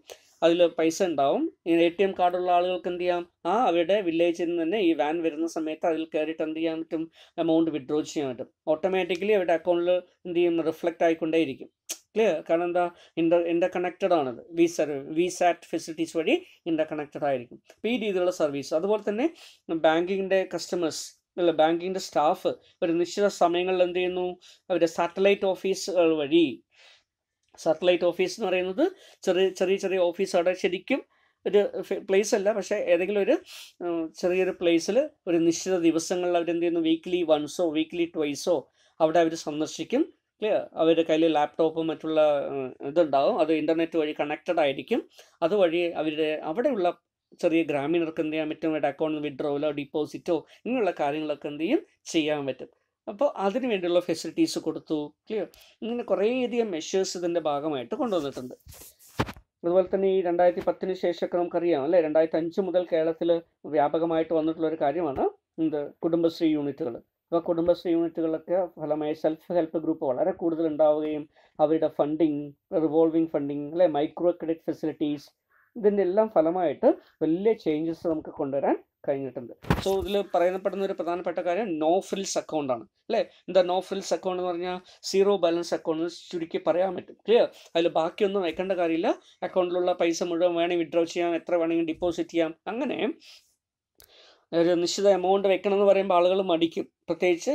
അതിൽ പൈസ ഉണ്ടാവും എ ടി എം കാർഡുള്ള ആളുകൾക്ക് എന്ത് ചെയ്യാം ആ അവരുടെ വില്ലേജിൽ നിന്ന് തന്നെ ഈ വാൻ വരുന്ന സമയത്ത് അതിൽ കയറിയിട്ട് എന്ത് ചെയ്യാൻ പറ്റും എമൗണ്ട് വിഡ്രോ ചെയ്യാൻ പറ്റും ഓട്ടോമാറ്റിക്കലി അവരുടെ അക്കൗണ്ടിൽ എന്ത് ചെയ്യും റിഫ്ലക്റ്റ് ഇരിക്കും ക്ലിയർ കാരണം എന്താ ഇൻ്റർ കണക്റ്റഡ് ആണത് V serve V sat facilities വഴി കണക്റ്റഡ് ആയിരിക്കും അപ്പോൾ ഈ രീതിയിലുള്ള സർവീസ് അതുപോലെ തന്നെ ബാങ്കിങ്ങിൻ്റെ കസ്റ്റമേഴ്സ് അല്ല ബാങ്കിങ്ങിൻ്റെ സ്റ്റാഫ് ഒരു നിശ്ചിത സമയങ്ങളിൽ എന്ത് ചെയ്യുന്നു അവരുടെ സാറ്റലൈറ്റ് ഓഫീസുകൾ വഴി സാറ്റലൈറ്റ് ഓഫീസ് എന്ന് പറയുന്നത് ചെറിയ ചെറിയ ചെറിയ ഓഫീസ് അവിടെ ശരിക്കും ഒരു പ്ലേസ് അല്ല പക്ഷേ ഏതെങ്കിലും ഒരു ചെറിയൊരു പ്ലേസിൽ ഒരു നിശ്ചിത ദിവസങ്ങളിൽ അവരെന്ത് ചെയ്യുന്നു വീക്ക്ലി വൺസോ വീക്ക്ലി ട്വൈസോ അവിടെ അവർ സന്ദർശിക്കും ക്ലിയർ അവരുടെ കയ്യിൽ ലാപ്ടോപ്പ് മറ്റുള്ള ഇതുണ്ടാവും അത് ഇൻ്റർനെറ്റ് വഴി കണക്റ്റഡ് ആയിരിക്കും അതുവഴി അവരുടെ അവിടെയുള്ള ചെറിയ ഗ്രാമീണർക്ക് എന്ത് ചെയ്യാൻ പറ്റും അവരുടെ അക്കൗണ്ട് വിഡ്രോവലോ ഡിപ്പോസിറ്റോ ഇങ്ങനെയുള്ള കാര്യങ്ങളൊക്കെ എന്ത് ചെയ്യും ചെയ്യാൻ പറ്റും അപ്പോൾ അതിനു വേണ്ടിയുള്ള ഫെസിലിറ്റീസ് കൊടുത്തു ക്ലിയർ ഇങ്ങനെ കുറേയധികം മെഷേഴ്സ് ഇതിൻ്റെ ഭാഗമായിട്ട് കൊണ്ടുവന്നിട്ടുണ്ട് അതുപോലെ തന്നെ ഈ രണ്ടായിരത്തി പത്തിന് ശേഷമൊക്കെ നമുക്കറിയാം അല്ലേ രണ്ടായിരത്തി അഞ്ച് മുതൽ കേരളത്തിൽ വ്യാപകമായിട്ട് വന്നിട്ടുള്ള ഒരു കാര്യമാണ് എന്ത് കുടുംബശ്രീ യൂണിറ്റുകൾ ഇപ്പോൾ കുടുംബശ്രീ യൂണിറ്റുകളൊക്കെ ഫലമായി സെൽഫ് ഹെൽപ്പ് ഗ്രൂപ്പ് വളരെ കൂടുതൽ ഉണ്ടാവുകയും അവരുടെ ഫണ്ടിങ് റിവോൾവിംഗ് ഫണ്ടിങ് അല്ലെ മൈക്രോ ക്രെഡിറ്റ് ഫെസിലിറ്റീസ് ഇതിൻ്റെ എല്ലാം ഫലമായിട്ട് വലിയ ചേഞ്ചസ് നമുക്ക് കൊണ്ടുവരാൻ കഴിഞ്ഞിട്ടുണ്ട് സോ ഇതിൽ പറയപ്പെടുന്ന ഒരു പ്രധാനപ്പെട്ട കാര്യം നോ ഫ്രിൽസ് അക്കൗണ്ട് ആണ് അല്ലേ എന്താ നോ ഫ്രിൽസ് അക്കൗണ്ട് എന്ന് പറഞ്ഞാൽ സീറോ ബാലൻസ് അക്കൗണ്ട് ചുരുക്കി പറയാൻ പറ്റും ക്ലിയർ അതിൽ ബാക്കിയൊന്നും വെക്കേണ്ട കാര്യമില്ല അക്കൗണ്ടിലുള്ള പൈസ മുഴുവൻ വേണമെങ്കിൽ വിഡ്രോ ചെയ്യാം എത്ര വേണമെങ്കിലും ഡിപ്പോസിറ്റ് ചെയ്യാം അങ്ങനെ ഒരു നിശ്ചിത എമൗണ്ട് വെക്കണമെന്ന് പറയുമ്പോൾ ആളുകൾ മടിക്കും പ്രത്യേകിച്ച്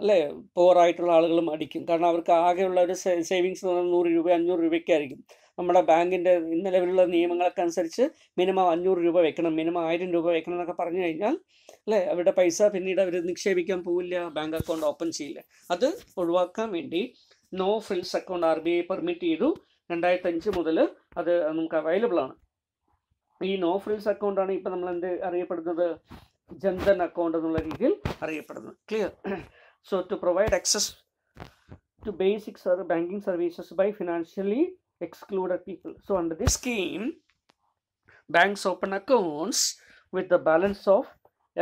അല്ലേ പോറായിട്ടുള്ള ആളുകൾ മടിക്കും കാരണം അവർക്ക് ആകെയുള്ള ഒരു സേവിങ്സ് എന്ന് പറഞ്ഞാൽ നൂറ് രൂപ അഞ്ഞൂറ് രൂപയ്ക്കായിരിക്കും നമ്മുടെ ബാങ്കിൻ്റെ നിലവിലുള്ള നിയമങ്ങളൊക്കെ അനുസരിച്ച് മിനിമം അഞ്ഞൂറ് രൂപ വെക്കണം മിനിമം ആയിരം രൂപ വെക്കണം എന്നൊക്കെ പറഞ്ഞു കഴിഞ്ഞാൽ അല്ലേ അവരുടെ പൈസ പിന്നീട് അവർ നിക്ഷേപിക്കാൻ പോവില്ല ബാങ്ക് അക്കൗണ്ട് ഓപ്പൺ ചെയ്യില്ല അത് ഒഴിവാക്കാൻ വേണ്ടി no frills account R B I permit ചെയ്തു രണ്ടായിരത്തഞ്ച് മുതൽ അത് നമുക്ക് അവൈലബിൾ ആണ് ഈ നോ ഫ്രിൽസ് അക്കൗണ്ടാണ് ഇപ്പം നമ്മൾ എന്ത് അറിയപ്പെടുന്നത് ജന്തൻ അക്കൗണ്ട് എന്നുള്ള രീതിയിൽ അറിയപ്പെടുന്നത് clear so to provide access to basic banking services by financially excluded people so under the scheme banks open accounts with the balance of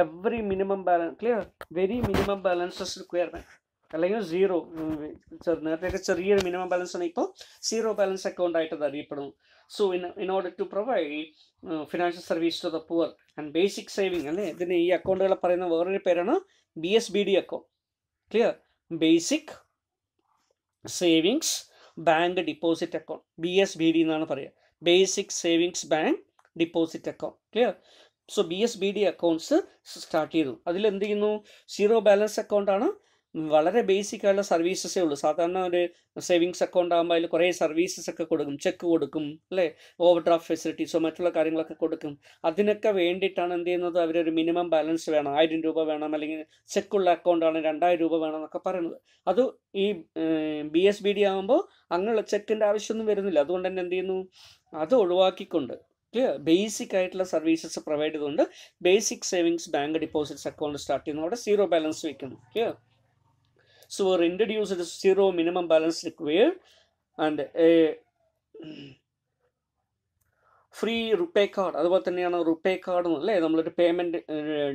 every minimum balance clear very minimum balances requirement അല്ലെങ്കിൽ zero നേരത്തെ ചെറിയൊരു minimum balance ആണ് ഇപ്പോൾ zero balance account ആയിട്ട് അത് അറിയപ്പെടുന്നു So in, in order to provide uh, financial service to the poor and basic saving അല്ലേ ഇതിന് ഈ അക്കൗണ്ടുകളെ പറയുന്ന വേറൊരു പേരാണ് B S B D account clear basic savings bank deposit account B S B D എന്നാണ് പറയുക basic savings bank deposit account clear so B S B D accounts start ചെയ്തു അതിൽ എന്ത് ചെയ്യുന്നു സീറോ ബാലൻസ് അക്കൗണ്ട് ആണ് വളരെ basic ആയിട്ടുള്ള സർവീസസേ ഉള്ളൂ സാധാരണ ഒരു സേവിങ്സ് അക്കൗണ്ട് ആകുമ്പോൾ അതിൽ കുറേ സർവീസസ് ഒക്കെ കൊടുക്കും ചെക്ക് കൊടുക്കും അല്ലേ ഓവർ ഡ്രാഫ്റ്റ് ഫെസിലിറ്റീസോ മറ്റുള്ള കാര്യങ്ങളൊക്കെ കൊടുക്കും അതിനൊക്കെ വേണ്ടിയിട്ടാണ് എന്ത് ചെയ്യുന്നത് അവരൊരു മിനിമം ബാലൻസ് വേണം ആയിരം രൂപ വേണം അല്ലെങ്കിൽ ചെക്കുള്ള അക്കൗണ്ടാണ് രണ്ടായിരം രൂപ വേണം എന്നൊക്കെ പറയുന്നത് അത് ഈ ബി എസ് ബി ഡി ആകുമ്പോൾ അങ്ങനെയുള്ള ചെക്കിൻ്റെ ആവശ്യമൊന്നും വരുന്നില്ല അതുകൊണ്ട് തന്നെ എന്ത് ചെയ്യുന്നു അത് ഒഴിവാക്കിക്കൊണ്ട് ക്ലിയർ ബേസിക് ആയിട്ടുള്ള സർവീസസ് പ്രൊവൈഡ് ചെയ്തുകൊണ്ട് basic savings bank deposits account start ചെയ്യുന്നു അവിടെ സീറോ ബാലൻസ് വയ്ക്കുന്നു clear So were introduced zero minimum balance required and a free RuPay card അതുപോലെ തന്നെയാണ് റുപ്പേ കാർഡ് അല്ലേ നമ്മളൊരു പേയ്മെൻറ്റ്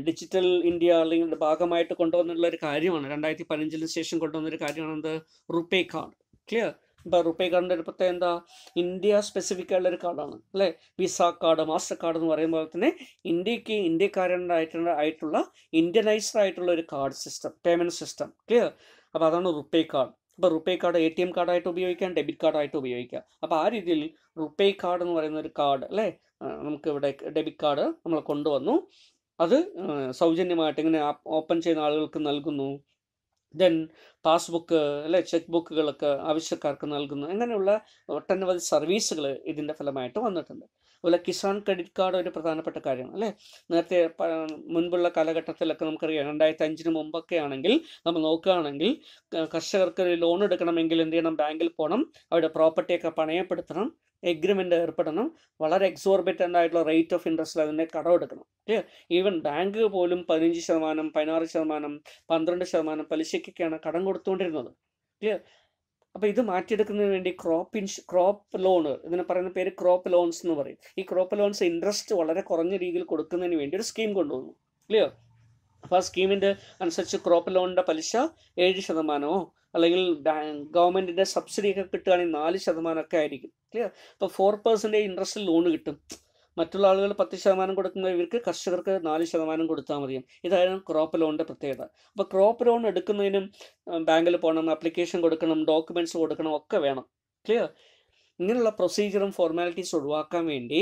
ഡിജിറ്റൽ ഇന്ത്യ അല്ലെങ്കിൽ ഭാഗമായിട്ട് കൊണ്ടുവന്നുള്ള ഒരു കാര്യമാണ് രണ്ടായിരത്തി പതിനഞ്ചിന് ശേഷം കൊണ്ടുവന്നൊരു കാര്യമാണ് എന്ത് റുപ്പേ കാർഡ് ക്ലിയർ ഇപ്പോൾ റുപ്പേ കാർഡിൻ്റെ ഒരു പ്രത്യേകത എന്താ ഇന്ത്യ സ്പെസിഫിക് ആയിട്ടുള്ളൊരു കാർഡാണ് അല്ലേ വിസ കാർഡ് മാസ്റ്റർ കാർഡ് എന്ന് പറയുമ്പോൾ തന്നെ ഇന്ത്യക്ക് ഇന്ത്യക്കാരനായിട്ടുള്ള ആയിട്ടുള്ള ഇന്ത്യനൈസ്ഡ് ആയിട്ടുള്ള ഒരു card system payment system clear അപ്പോൾ അതാണ് റുപ്പേ കാർഡ് അപ്പോൾ RuPay card A T M കാർഡായിട്ട് ഉപയോഗിക്കാം ഡെബിറ്റ് കാർഡായിട്ട് ഉപയോഗിക്കാം അപ്പോൾ ആ രീതിയിൽ റുപ്പേ കാർഡ് എന്ന് പറയുന്ന ഒരു കാർഡ് അല്ലേ നമുക്ക് ഇവിടെ ഡെബിറ്റ് കാർഡ് നമ്മൾ കൊണ്ടുവന്നു അത് സൗജന്യമായിട്ട് ഇങ്ങനെ ഓപ്പൺ ചെയ്യുന്ന ആളുകൾക്ക് നൽകുന്നു ദെൻ പാസ്ബുക്ക് അല്ലെ ചെക്ക് ബുക്കുകളൊക്കെ ആവശ്യക്കാർക്ക് നൽകുന്നു അങ്ങനെയുള്ള ഒട്ടനവധി സർവീസുകൾ ഇതിൻ്റെ ഫലമായിട്ട് വന്നിട്ടുണ്ട് അതുപോലെ കിസാൻ ക്രെഡിറ്റ് കാർഡ് ഒരു പ്രധാനപ്പെട്ട കാര്യമാണ് അല്ലേ നേരത്തെ മുൻപുള്ള കാലഘട്ടത്തിലൊക്കെ നമുക്കറിയാം രണ്ടായിരത്തി അഞ്ചിന് മുമ്പൊക്കെ ആണെങ്കിൽ നമ്മൾ നോക്കുകയാണെങ്കിൽ കർഷകർക്ക് ഒരു ലോൺ എടുക്കണമെങ്കിൽ എന്ത് ചെയ്യണം ബാങ്കിൽ പോകണം അവരുടെ പ്രോപ്പർട്ടിയൊക്കെ പണയപ്പെടുത്തണം എഗ്രിമെൻ്റ് ഏർപ്പെടണം വളരെ എക്സോർബിറ്റൻ്റ് ആയിട്ടുള്ള റേറ്റ് ഓഫ് ഇൻട്രസ്റ്റിൽ അതിനെ കടമെടുക്കണം ഈവൻ ബാങ്ക് പോലും പതിനഞ്ച് ശതമാനം പതിനാറ് ശതമാനം പന്ത്രണ്ട് ശതമാനം പലിശയ്ക്കൊക്കെയാണ് കടം കൊടുത്തുകൊണ്ടിരുന്നത് ക്ലിയർ അപ്പോൾ ഇത് മാറ്റിയെടുക്കുന്നതിന് വേണ്ടി ക്രോപ്പ് ഇൻഷു ക്രോപ്പ് ലോണ് ഇതിനെ പറയുന്ന പേര് ക്രോപ്പ് ലോൺസ് എന്ന് പറയും ഈ ക്രോപ്പ് ലോൺസ് ഇൻട്രസ്റ്റ് വളരെ കുറഞ്ഞ രീതിയിൽ കൊടുക്കുന്നതിന് വേണ്ടി ഒരു സ്കീം കൊണ്ടുവന്നു ക്ലിയർ അപ്പോൾ ആ സ്കീമിൻ്റെ അനുസരിച്ച് ക്രോപ്പ് ലോണിൻ്റെ പലിശ ഏഴ് ശതമാനമോ അല്ലെങ്കിൽ ഗവൺമെൻറ്റിൻ്റെ സബ്സിഡിയൊക്കെ കിട്ടുകയാണെങ്കിൽ നാല് ശതമാനമൊക്കെ ആയിരിക്കും ക്ലിയർ അപ്പോൾ ഫോർ പേഴ്സൻറ്റേജ് ഇൻട്രസ്റ്റ് ലോൺ കിട്ടും മറ്റുള്ള ആളുകൾ പത്ത് ശതമാനം കൊടുക്കുന്ന ഇവർക്ക് കർഷകർക്ക് നാല് ശതമാനം കൊടുത്താൽ മതിയും ഇതായിരുന്നു ക്രോപ്പ് ലോണിൻ്റെ പ്രത്യേകത അപ്പോൾ ക്രോപ്പ് ലോൺ എടുക്കുന്നതിനും ബാങ്കിൽ പോകണം അപ്ലിക്കേഷൻ കൊടുക്കണം ഡോക്യുമെൻറ്റ്സ് കൊടുക്കണം ഒക്കെ വേണം ക്ലിയർ ഇങ്ങനെയുള്ള പ്രൊസീജിയറും ഫോർമാലിറ്റീസ് ഒഴിവാക്കാൻ വേണ്ടി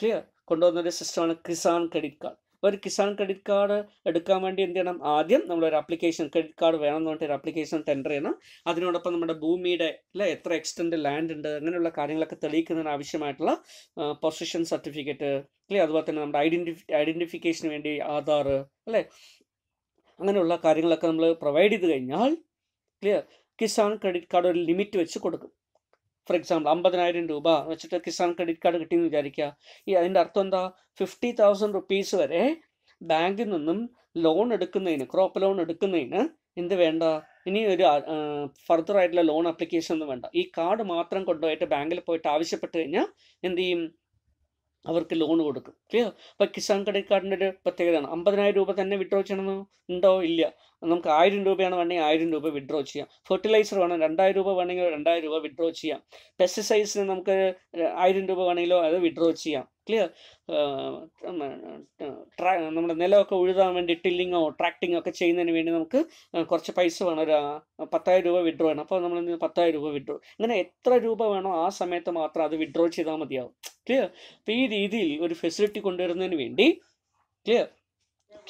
ക്ലിയർ കൊണ്ടുവന്നൊരു സിസ്റ്റമാണ് കിസാൻ ക്രെഡിറ്റ് കാർഡ് ഒരു കിസാൻ ക്രെഡിറ്റ് കാർഡ് എടുക്കാൻ വേണ്ടി എന്ത് ചെയ്യണം ആദ്യം നമ്മളൊരു ആപ്ലിക്കേഷൻ ക്രെഡിറ്റ് കാർഡ് വേണം എന്ന് പറഞ്ഞിട്ട് ഒരു ആപ്ലിക്കേഷൻ ടെൻഡർ ചെയ്യണം അതിനോടൊപ്പം നമ്മുടെ ഭൂമിയുടെ അല്ലെ എത്ര എക്സ്റ്റൻഡ് ലാൻഡ് ഉണ്ട് അങ്ങനെയുള്ള കാര്യങ്ങളൊക്കെ തെളിയിക്കുന്നതിന് ആവശ്യമായിട്ടുള്ള പൊസിഷൻ സർട്ടിഫിക്കറ്റ് അല്ലെ അതുപോലെ തന്നെ നമ്മുടെ ഐഡൻറ്റിഫി ഐഡൻറ്റിഫിക്കേഷന് വേണ്ടി ആധാർ അല്ലേ അങ്ങനെയുള്ള കാര്യങ്ങളൊക്കെ നമ്മൾ പ്രൊവൈഡ് ചെയ്ത് കഴിഞ്ഞാൽ ക്ലിയർ കിസാൻ ക്രെഡിറ്റ് കാർഡ് ഒരു ലിമിറ്റ് വെച്ച് കൊടുക്കും ഫോർ എക്സാമ്പിൾ അമ്പതിനായിരം രൂപ വെച്ചിട്ട് കിസാൻ ക്രെഡിറ്റ് കാർഡ് കിട്ടിയെന്ന് വിചാരിക്കുക ഈ അതിൻ്റെ അർത്ഥം എന്താ ഫിഫ്റ്റി തൗസൻഡ് റുപ്പീസ് വരെ ബാങ്കിൽ നിന്നും ലോൺ എടുക്കുന്നതിന് ക്രോപ്പ് ലോൺ എടുക്കുന്നതിന് എന്ത് വേണ്ട ഇനി ഒരു ഫർദർ ആയിട്ടുള്ള ലോൺ ആപ്ലിക്കേഷൻ ഒന്നും വേണ്ട ഈ കാർഡ് മാത്രം കൊണ്ടുപോയിട്ട് ബാങ്കിൽ പോയിട്ട് ആവശ്യപ്പെട്ട് കഴിഞ്ഞാൽ എന്ത് ചെയ്യും അവർക്ക് ലോൺ കൊടുക്കും ക്ലിയർ അപ്പോൾ കിസാൻ ക്രെഡിറ്റ് കാർഡിൻ്റെ ഒരു പ്രത്യേകതയാണ് അമ്പതിനായിരം രൂപ തന്നെ വിഡ്രോ ചെയ്യണമെന്നോ ഉണ്ടോ ഇല്ല നമുക്ക് ആയിരം രൂപയാണ് വേണമെങ്കിൽ ആയിരം രൂപ വിഡ്രോ ചെയ്യാം ഫെർട്ടിലൈസർ വേണം രണ്ടായിരം രൂപ വേണമെങ്കിൽ രണ്ടായിരം രൂപ വിഡ്രോ ചെയ്യാം പെസ്റ്റിസൈഡ്സിന് നമുക്ക് ആയിരം രൂപ വേണമെങ്കിലോ അത് വിഡ്രോ ചെയ്യാം ക്ലിയർ നമ്മുടെ നിലമൊക്കെ ഉഴുതാൻ വേണ്ടി ടില്ലിങ്ങോ ട്രാക്ടിങ്ങോ ഒക്കെ ചെയ്യുന്നതിന് വേണ്ടി നമുക്ക് കുറച്ച് പൈസ വേണം ഒരു പത്തായിരം രൂപ വിഡ്രോ വേണം അപ്പോൾ നമ്മൾ പത്തായിരം രൂപ വിഡ്രോ ഇങ്ങനെ എത്ര രൂപ വേണോ ആ സമയത്ത് മാത്രം അത് വിഡ്രോ ചെയ്താൽ മതിയാവും ക്ലിയർ അപ്പോൾ ഈ രീതിയിൽ ഒരു ഫെസിലിറ്റി കൊണ്ടുവരുന്നതിന് വേണ്ടി ക്ലിയർ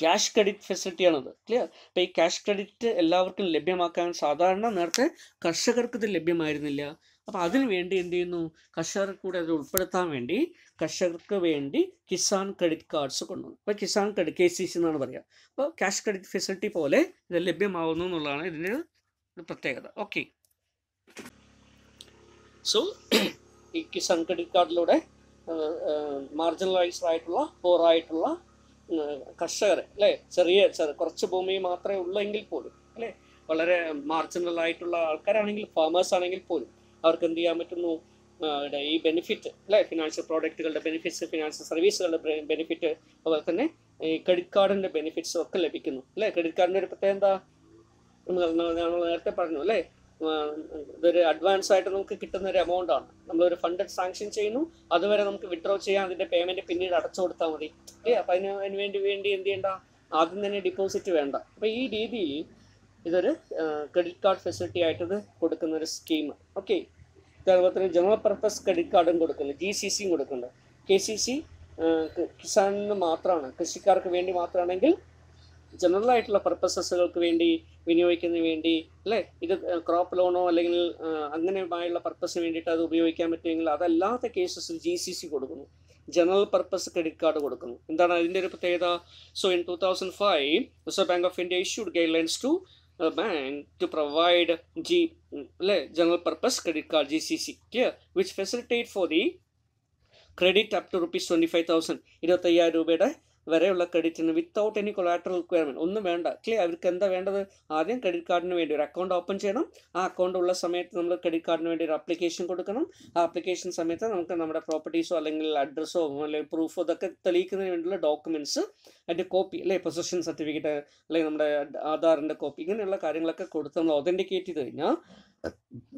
ക്യാഷ് ക്രെഡിറ്റ് ഫെസിലിറ്റി ആണത് ക്ലിയർ അപ്പൊ ഈ ക്യാഷ് ക്രെഡിറ്റ് എല്ലാവർക്കും ലഭ്യമാക്കാൻ സാധാരണ നേരത്തെ കർഷകർക്ക് ഇത് ലഭ്യമായിരുന്നില്ല അപ്പൊ അതിന് വേണ്ടി എന്ത് ചെയ്യുന്നു കർഷകർക്ക് കൂടെ അത് ഉൾപ്പെടുത്താൻ വേണ്ടി കർഷകർക്ക് വേണ്ടി കിസാൻ ക്രെഡിറ്റ് കാർഡ്സ് കൊണ്ടുവന്നു അപ്പൊ Kisan credit K C C എന്നാണ് പറയുക അപ്പോൾ ക്യാഷ് ക്രെഡിറ്റ് ഫെസിലിറ്റി പോലെ ഇത് ലഭ്യമാവുന്നു എന്നുള്ളതാണ് ഇതിൻ്റെ പ്രത്യേകത ഓക്കെ സോ ഈ കിസാൻ ക്രെഡിറ്റ് കാർഡിലൂടെ മാർജിനലൈസ്ഡ് ആയിട്ടുള്ള പോറായിട്ടുള്ള കർഷകർ അല്ലെ ചെറിയ കുറച്ച് ഭൂമി മാത്രമേ ഉള്ളെങ്കിൽ പോലും അല്ലെ വളരെ മാർജിനൽ ആയിട്ടുള്ള ആൾക്കാരാണെങ്കിൽ ഫാമേഴ്സ് ആണെങ്കിൽ പോലും അവർക്ക് എന്ത് ചെയ്യാൻ പറ്റുന്നു ഈ ബെനിഫിറ്റ് അല്ലെ ഫിനാൻഷ്യൽ പ്രോഡക്റ്റുകളുടെ ബെനിഫിറ്റ്സ് ഫിനാൻഷ്യൽ സർവീസുകളുടെ ബെനിഫിറ്റ് അതുപോലെ തന്നെ ഈ ക്രെഡിറ്റ് കാർഡിന്റെ ബെനിഫിറ്റ്സും ഒക്കെ ലഭിക്കുന്നു അല്ലെ ക്രെഡിറ്റ് കാർഡിന്റെ ഒരു പ്രത്യേകത നമ്മൾ നേരത്തെ പറഞ്ഞു അല്ലേ ഇതൊരു അഡ്വാൻസ് ആയിട്ട് നമുക്ക് കിട്ടുന്ന ഒരു എമൗണ്ട് ആണ് നമ്മളൊരു ഫണ്ട് സാങ്ഷൻ ചെയ്യുന്നു അതുവരെ നമുക്ക് വിഡ്രോ ചെയ്യാൻ അതിന്റെ പേയ്മെന്റ് പിന്നീട് അടച്ചു കൊടുത്താൽ മതി ഓക്കെ അപ്പം അതിന് അതിന് വേണ്ടി വേണ്ടി എന്ത് ചെയ്യണ്ട ആദ്യം തന്നെ ഡിപ്പോസിറ്റ് വേണ്ട അപ്പം ഈ രീതിയിൽ ഇതൊരു ക്രെഡിറ്റ് കാർഡ് ഫെസിലിറ്റി ആയിട്ട് കൊടുക്കുന്ന ഒരു സ്കീം ഓക്കെ അതുപോലെ തന്നെ ജനറൽ പർപ്പസ് ക്രെഡിറ്റ് കാർഡും കൊടുക്കുന്നു ജി സി സിയും കൊടുക്കുന്നുണ്ട് കെ സി സി കിസാനിന് മാത്രമാണ് കൃഷിക്കാർക്ക് വേണ്ടി മാത്രമാണെങ്കിൽ ജനറൽ ആയിട്ടുള്ള പർപ്പസസുകൾക്ക് വേണ്ടി വിനിയോഗിക്കുന്നതിന് വേണ്ടി അല്ലേ ഇത് ക്രോപ്പ് ലോണോ അല്ലെങ്കിൽ അങ്ങനെയുമായുള്ള പർപ്പസിന് വേണ്ടിയിട്ട് അത് ഉപയോഗിക്കാൻ പറ്റുമെങ്കിൽ അതല്ലാത്ത കേസസിൽ ജി സി സി കൊടുക്കുന്നു ജനറൽ പർപ്പസ് ക്രെഡിറ്റ് കാർഡ് കൊടുക്കുന്നു എന്താണ് അതിൻ്റെ ഒരു പ്രത്യേകത so in two thousand five reserve bank of India issued guidelines to bank bank to provide G, general purpose C card which facilitate for the credit up to rupees twenty five 25,000 ഇരുപത്തയ്യായിരം രൂപയുടെ വരെയുള്ള ക്രെഡിറ്റിന് without any collateral requirement ഒന്നും വേണ്ട clear അവർക്ക് എന്താ വേണ്ടത് ആദ്യം ക്രെഡിറ്റ് കാർഡിന് വേണ്ടി ഒരു അക്കൗണ്ട് ഓപ്പൺ ചെയ്യണം ആ അക്കൗണ്ട് ഉള്ള സമയത്ത് നമ്മൾ ക്രെഡിറ്റ് കാർഡിന് വേണ്ടി ഒരു അപ്ലിക്കേഷൻ കൊടുക്കണം ആ അപ്ലിക്കേഷൻ സമയത്ത് നമുക്ക് നമ്മുടെ പ്രോപ്പർട്ടീസോ അല്ലെങ്കിൽ അഡ്രസ്സോ അല്ലെങ്കിൽ പ്രൂഫോ ഇതൊക്കെ തെളിയിക്കുന്നതിന് വേണ്ടിയുള്ള ഡോക്യുമെന്റ്സ് അതിൻ്റെ കോപ്പി അല്ലെ പൊസിഷൻ സർട്ടിഫിക്കറ്റ് അല്ലെങ്കിൽ നമ്മുടെ ആധാറിൻ്റെ കോപ്പി ഇങ്ങനെയുള്ള കാര്യങ്ങളൊക്കെ കൊടുത്ത് നമ്മൾ ഒതൻറ്റിക്കേറ്റ് ചെയ്ത് കഴിഞ്ഞാൽ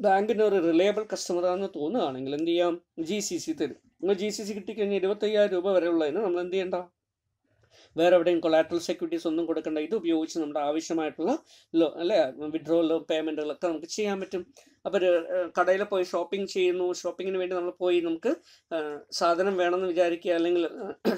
ബാങ്കിന് ഒരു റിലയബിൾ കസ്റ്റമറാണെന്ന് തോന്നുകയാണെങ്കിൽ എന്ത് ചെയ്യാം ജി സി സി തരും ജി സി സി കിട്ടിക്കഴിഞ്ഞാൽ ഇരുപത്തയ്യായിരം രൂപ വരെയുള്ളതിന് നമ്മൾ എന്ത് ചെയ്യണ്ട വേറെ എവിടെയും കൊളാട്രൽ സെക്യൂരിറ്റീസ് ഒന്നും കൊടുക്കേണ്ട ഇത് ഉപയോഗിച്ച് നമ്മുടെ ആവശ്യമായിട്ടുള്ള ലോ അല്ലേ വിഡ്രോ ലോ പേയ്മെൻറ്റുകളൊക്കെ നമുക്ക് ചെയ്യാൻ പറ്റും അപ്പോൾ ഒരു കടയിൽ പോയി ഷോപ്പിംഗ് ചെയ്യുന്നു ഷോപ്പിങ്ങിന് വേണ്ടി നമ്മൾ പോയി നമുക്ക് സാധനം വേണമെന്ന് വിചാരിക്കുക അല്ലെങ്കിൽ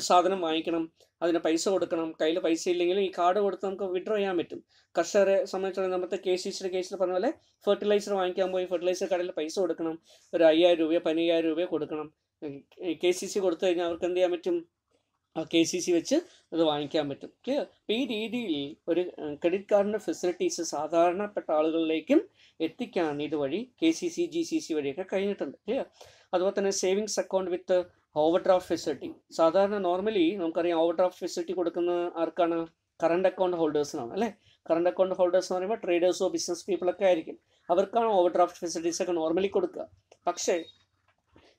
സാധനം വാങ്ങിക്കണം അതിന് പൈസ കൊടുക്കണം കയ്യിൽ പൈസ ഇല്ലെങ്കിലും ഈ കാർഡ് കൊടുത്ത് നമുക്ക് വിഡ്രോ ചെയ്യാൻ പറ്റും കർഷകരെ സംബന്ധിച്ചിടത്തോളം നമ്മുടെ കെ സി സിയുടെ കേസിൽ പറഞ്ഞ പോലെ ഫെർട്ടിലൈസർ വാങ്ങിക്കാൻ പോയി ഫെർട്ടിലൈസർ കടയിൽ പൈസ കൊടുക്കണം ഒരു അയ്യായിരം രൂപയോ പതിനയ്യായിരം രൂപയോ കൊടുക്കണം കെ സി സി കൊടുത്തു കഴിഞ്ഞാൽ അവർക്ക് എന്ത് ചെയ്യാൻ പറ്റും കെ സി സി വെച്ച് അത് വാങ്ങിക്കാൻ പറ്റും ക്ലിയർ അപ്പം ഈ രീതിയിൽ ഒരു ക്രെഡിറ്റ് കാർഡിൻ്റെ ഫെസിലിറ്റീസ് സാധാരണപ്പെട്ട ആളുകളിലേക്കും എത്തിക്കാൻ ഇതുവഴി K C C G C C വഴിയൊക്കെ കഴിഞ്ഞിട്ടുണ്ട് ക്ലിയർ അതുപോലെ തന്നെ savings account with overdraft facility സാധാരണ നോർമലി നമുക്കറിയാം ഓവർ ഡ്രാഫ്റ്റ് ഫെസിലിറ്റി കൊടുക്കുന്ന ആർക്കാണ് കറണ്ട് അക്കൗണ്ട് ഹോൾഡേഴ്സിനാണ് അല്ലേ കറണ്ട് അക്കൗണ്ട് ഹോൾഡേഴ്സ് എന്ന് പറയുമ്പോൾ ട്രേഡേഴ്സോ ബിസിനസ് പീപ്പിളൊക്കെ ആയിരിക്കും അവർക്കാണ് ഓവർ ഡ്രാഫ്റ്റ് ഫെസിലിറ്റീസ് ഒക്കെ നോർമലി കൊടുക്കുക പക്ഷേ